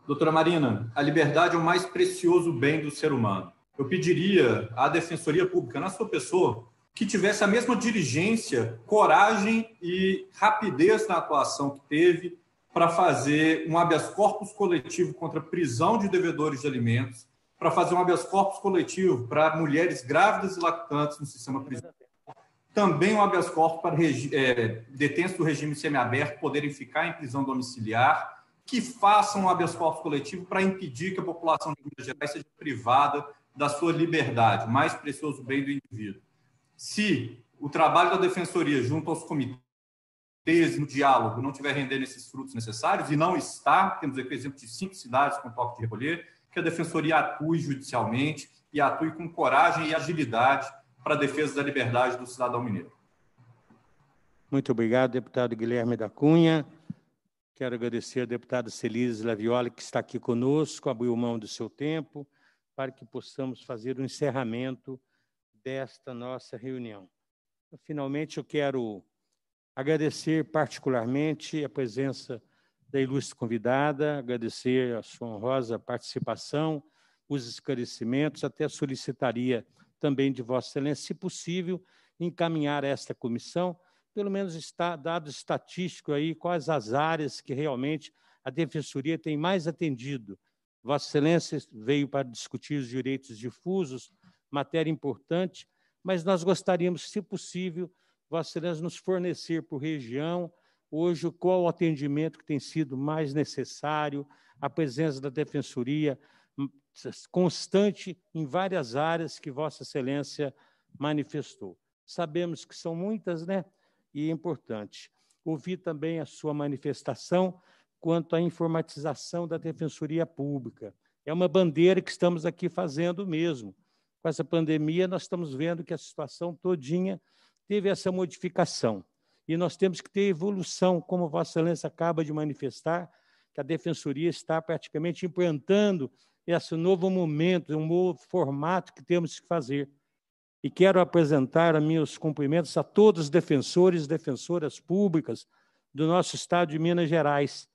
Doutora Marina, a liberdade é o mais precioso bem do ser humano. Eu pediria à Defensoria Pública, na sua pessoa, que tivesse a mesma diligência, coragem e rapidez na atuação que teve para fazer um habeas corpus coletivo contra a prisão de devedores de alimentos, para fazer um habeas corpus coletivo para mulheres grávidas e lactantes no sistema prisional também o habeas corpus para é, detentos do regime semiaberto poderem ficar em prisão domiciliar, que façam o habeas corpus coletivo para impedir que a população de Minas Gerais seja privada da sua liberdade, mais precioso bem do indivíduo. Se o trabalho da defensoria junto aos comitês no diálogo não estiver rendendo esses frutos necessários, e não está, temos aqui o exemplo de cinco cidades com toque de recolher, que a defensoria atue judicialmente e atue com coragem e agilidade para a defesa da liberdade do cidadão mineiro. Muito obrigado, deputado Guilherme da Cunha. Quero agradecer a deputada Celise Laviola, que está aqui conosco, abriu mão do seu tempo, para que possamos fazer o um encerramento desta nossa reunião. Finalmente, eu quero agradecer particularmente a presença da ilustre convidada, agradecer a sua honrosa participação, os esclarecimentos, até solicitaria também de Vossa Excelência, se possível, encaminhar esta comissão, pelo menos está, dado estatístico aí, quais as áreas que realmente a Defensoria tem mais atendido. Vossa Excelência veio para discutir os direitos difusos, matéria importante, mas nós gostaríamos, se possível, Vossa Excelência nos fornecer por região hoje qual o atendimento que tem sido mais necessário, a presença da Defensoria, constante em várias áreas que Vossa Excelência manifestou. Sabemos que são muitas, né? E é importante. Ouvi também a sua manifestação quanto à informatização da Defensoria Pública. É uma bandeira que estamos aqui fazendo mesmo. Com essa pandemia, nós estamos vendo que a situação todinha teve essa modificação. E nós temos que ter evolução, como Vossa Excelência acaba de manifestar, que a Defensoria está praticamente implantando esse novo momento, um novo formato que temos que fazer. E quero apresentar meus cumprimentos a todos os defensores e defensoras públicas do nosso Estado de Minas Gerais.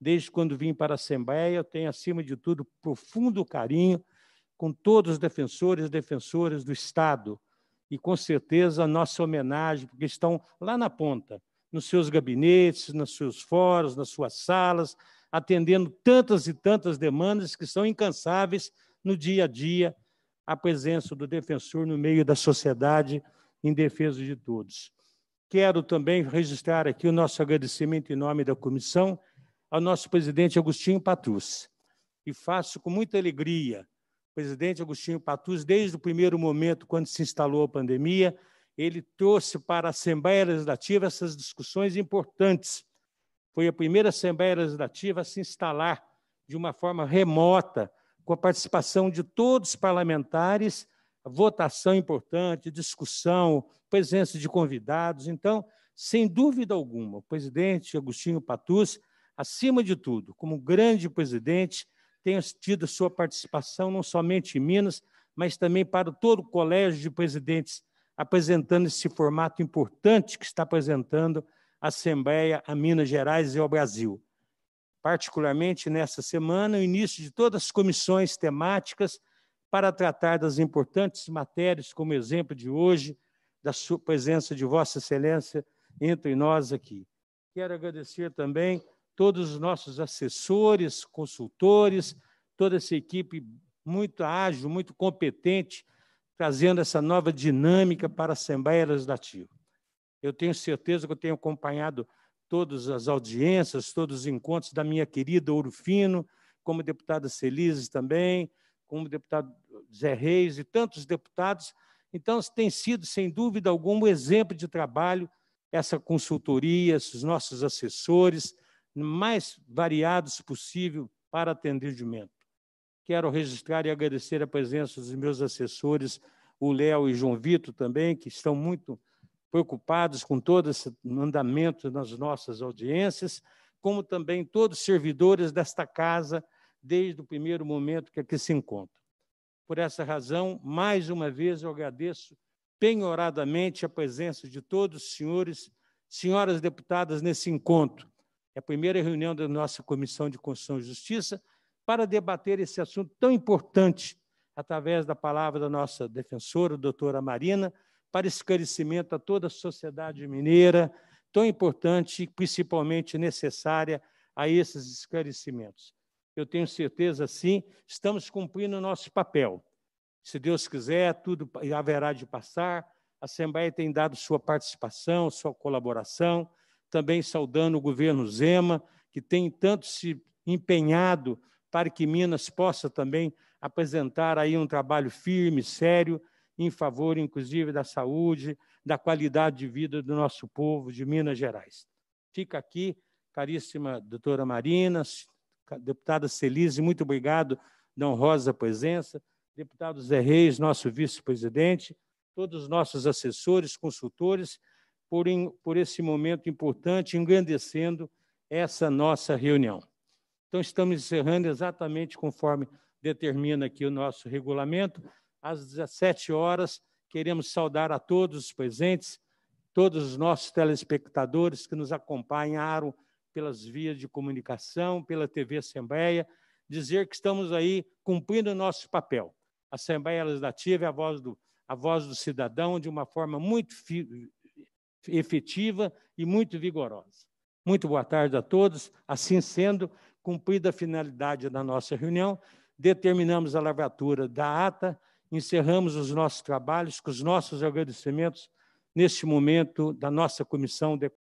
Desde quando vim para a Assembleia, eu tenho, acima de tudo, profundo carinho com todos os defensores e defensoras do Estado. E, com certeza, nossa homenagem, porque estão lá na ponta, nos seus gabinetes, nos seus fóruns, nas suas salas, atendendo tantas e tantas demandas que são incansáveis no dia a dia, a presença do defensor no meio da sociedade em defesa de todos. Quero também registrar aqui o nosso agradecimento em nome da comissão ao nosso presidente Agostinho Patrus. E faço com muita alegria, presidente Agostinho Patrus, desde o primeiro momento, quando se instalou a pandemia, ele trouxe para a Assembleia Legislativa essas discussões importantes foi a primeira Assembleia Legislativa a se instalar de uma forma remota, com a participação de todos os parlamentares, votação importante, discussão, presença de convidados. Então, sem dúvida alguma, o presidente Agostinho Patus, acima de tudo, como grande presidente, tem tido sua participação não somente em Minas, mas também para todo o colégio de presidentes, apresentando esse formato importante que está apresentando Assembleia a Minas Gerais e ao Brasil. Particularmente nesta semana, o início de todas as comissões temáticas para tratar das importantes matérias, como exemplo de hoje, da sua presença de Vossa Excelência entre nós aqui. Quero agradecer também todos os nossos assessores, consultores, toda essa equipe muito ágil, muito competente, trazendo essa nova dinâmica para a Assembleia Legislativa. Eu tenho certeza que eu tenho acompanhado todas as audiências, todos os encontros da minha querida Fino, como deputada Celise também, como deputado Zé Reis e tantos deputados. Então, tem sido, sem dúvida alguma, um exemplo de trabalho essa consultoria, esses nossos assessores, mais variados possível para atendimento. Quero registrar e agradecer a presença dos meus assessores, o Léo e João Vitor também, que estão muito preocupados com todo esse andamento nas nossas audiências, como também todos os servidores desta casa, desde o primeiro momento que aqui se encontram. Por essa razão, mais uma vez eu agradeço penhoradamente a presença de todos os senhores, senhoras deputadas nesse encontro. É a primeira reunião da nossa Comissão de Constituição e Justiça para debater esse assunto tão importante através da palavra da nossa defensora, doutora Marina, para esclarecimento a toda a sociedade mineira, tão importante e principalmente necessária a esses esclarecimentos. Eu tenho certeza, sim, estamos cumprindo o nosso papel. Se Deus quiser, tudo haverá de passar. A Assembleia tem dado sua participação, sua colaboração, também saudando o governo Zema, que tem tanto se empenhado para que Minas possa também apresentar aí um trabalho firme, sério, em favor, inclusive, da saúde, da qualidade de vida do nosso povo de Minas Gerais. Fica aqui, caríssima doutora Marina, deputada Celise, muito obrigado da honrosa presença, deputado Zé Reis, nosso vice-presidente, todos os nossos assessores, consultores, por, em, por esse momento importante, engrandecendo essa nossa reunião. Então, estamos encerrando exatamente conforme determina aqui o nosso regulamento às 17 horas. Queremos saudar a todos os presentes, todos os nossos telespectadores que nos acompanharam pelas vias de comunicação, pela TV Assembleia, dizer que estamos aí cumprindo o nosso papel. A Assembleia Legislativa é a voz do, a voz do cidadão de uma forma muito efetiva e muito vigorosa. Muito boa tarde a todos. Assim sendo, cumprida a finalidade da nossa reunião, determinamos a lavratura da ata encerramos os nossos trabalhos com os nossos agradecimentos neste momento da nossa comissão de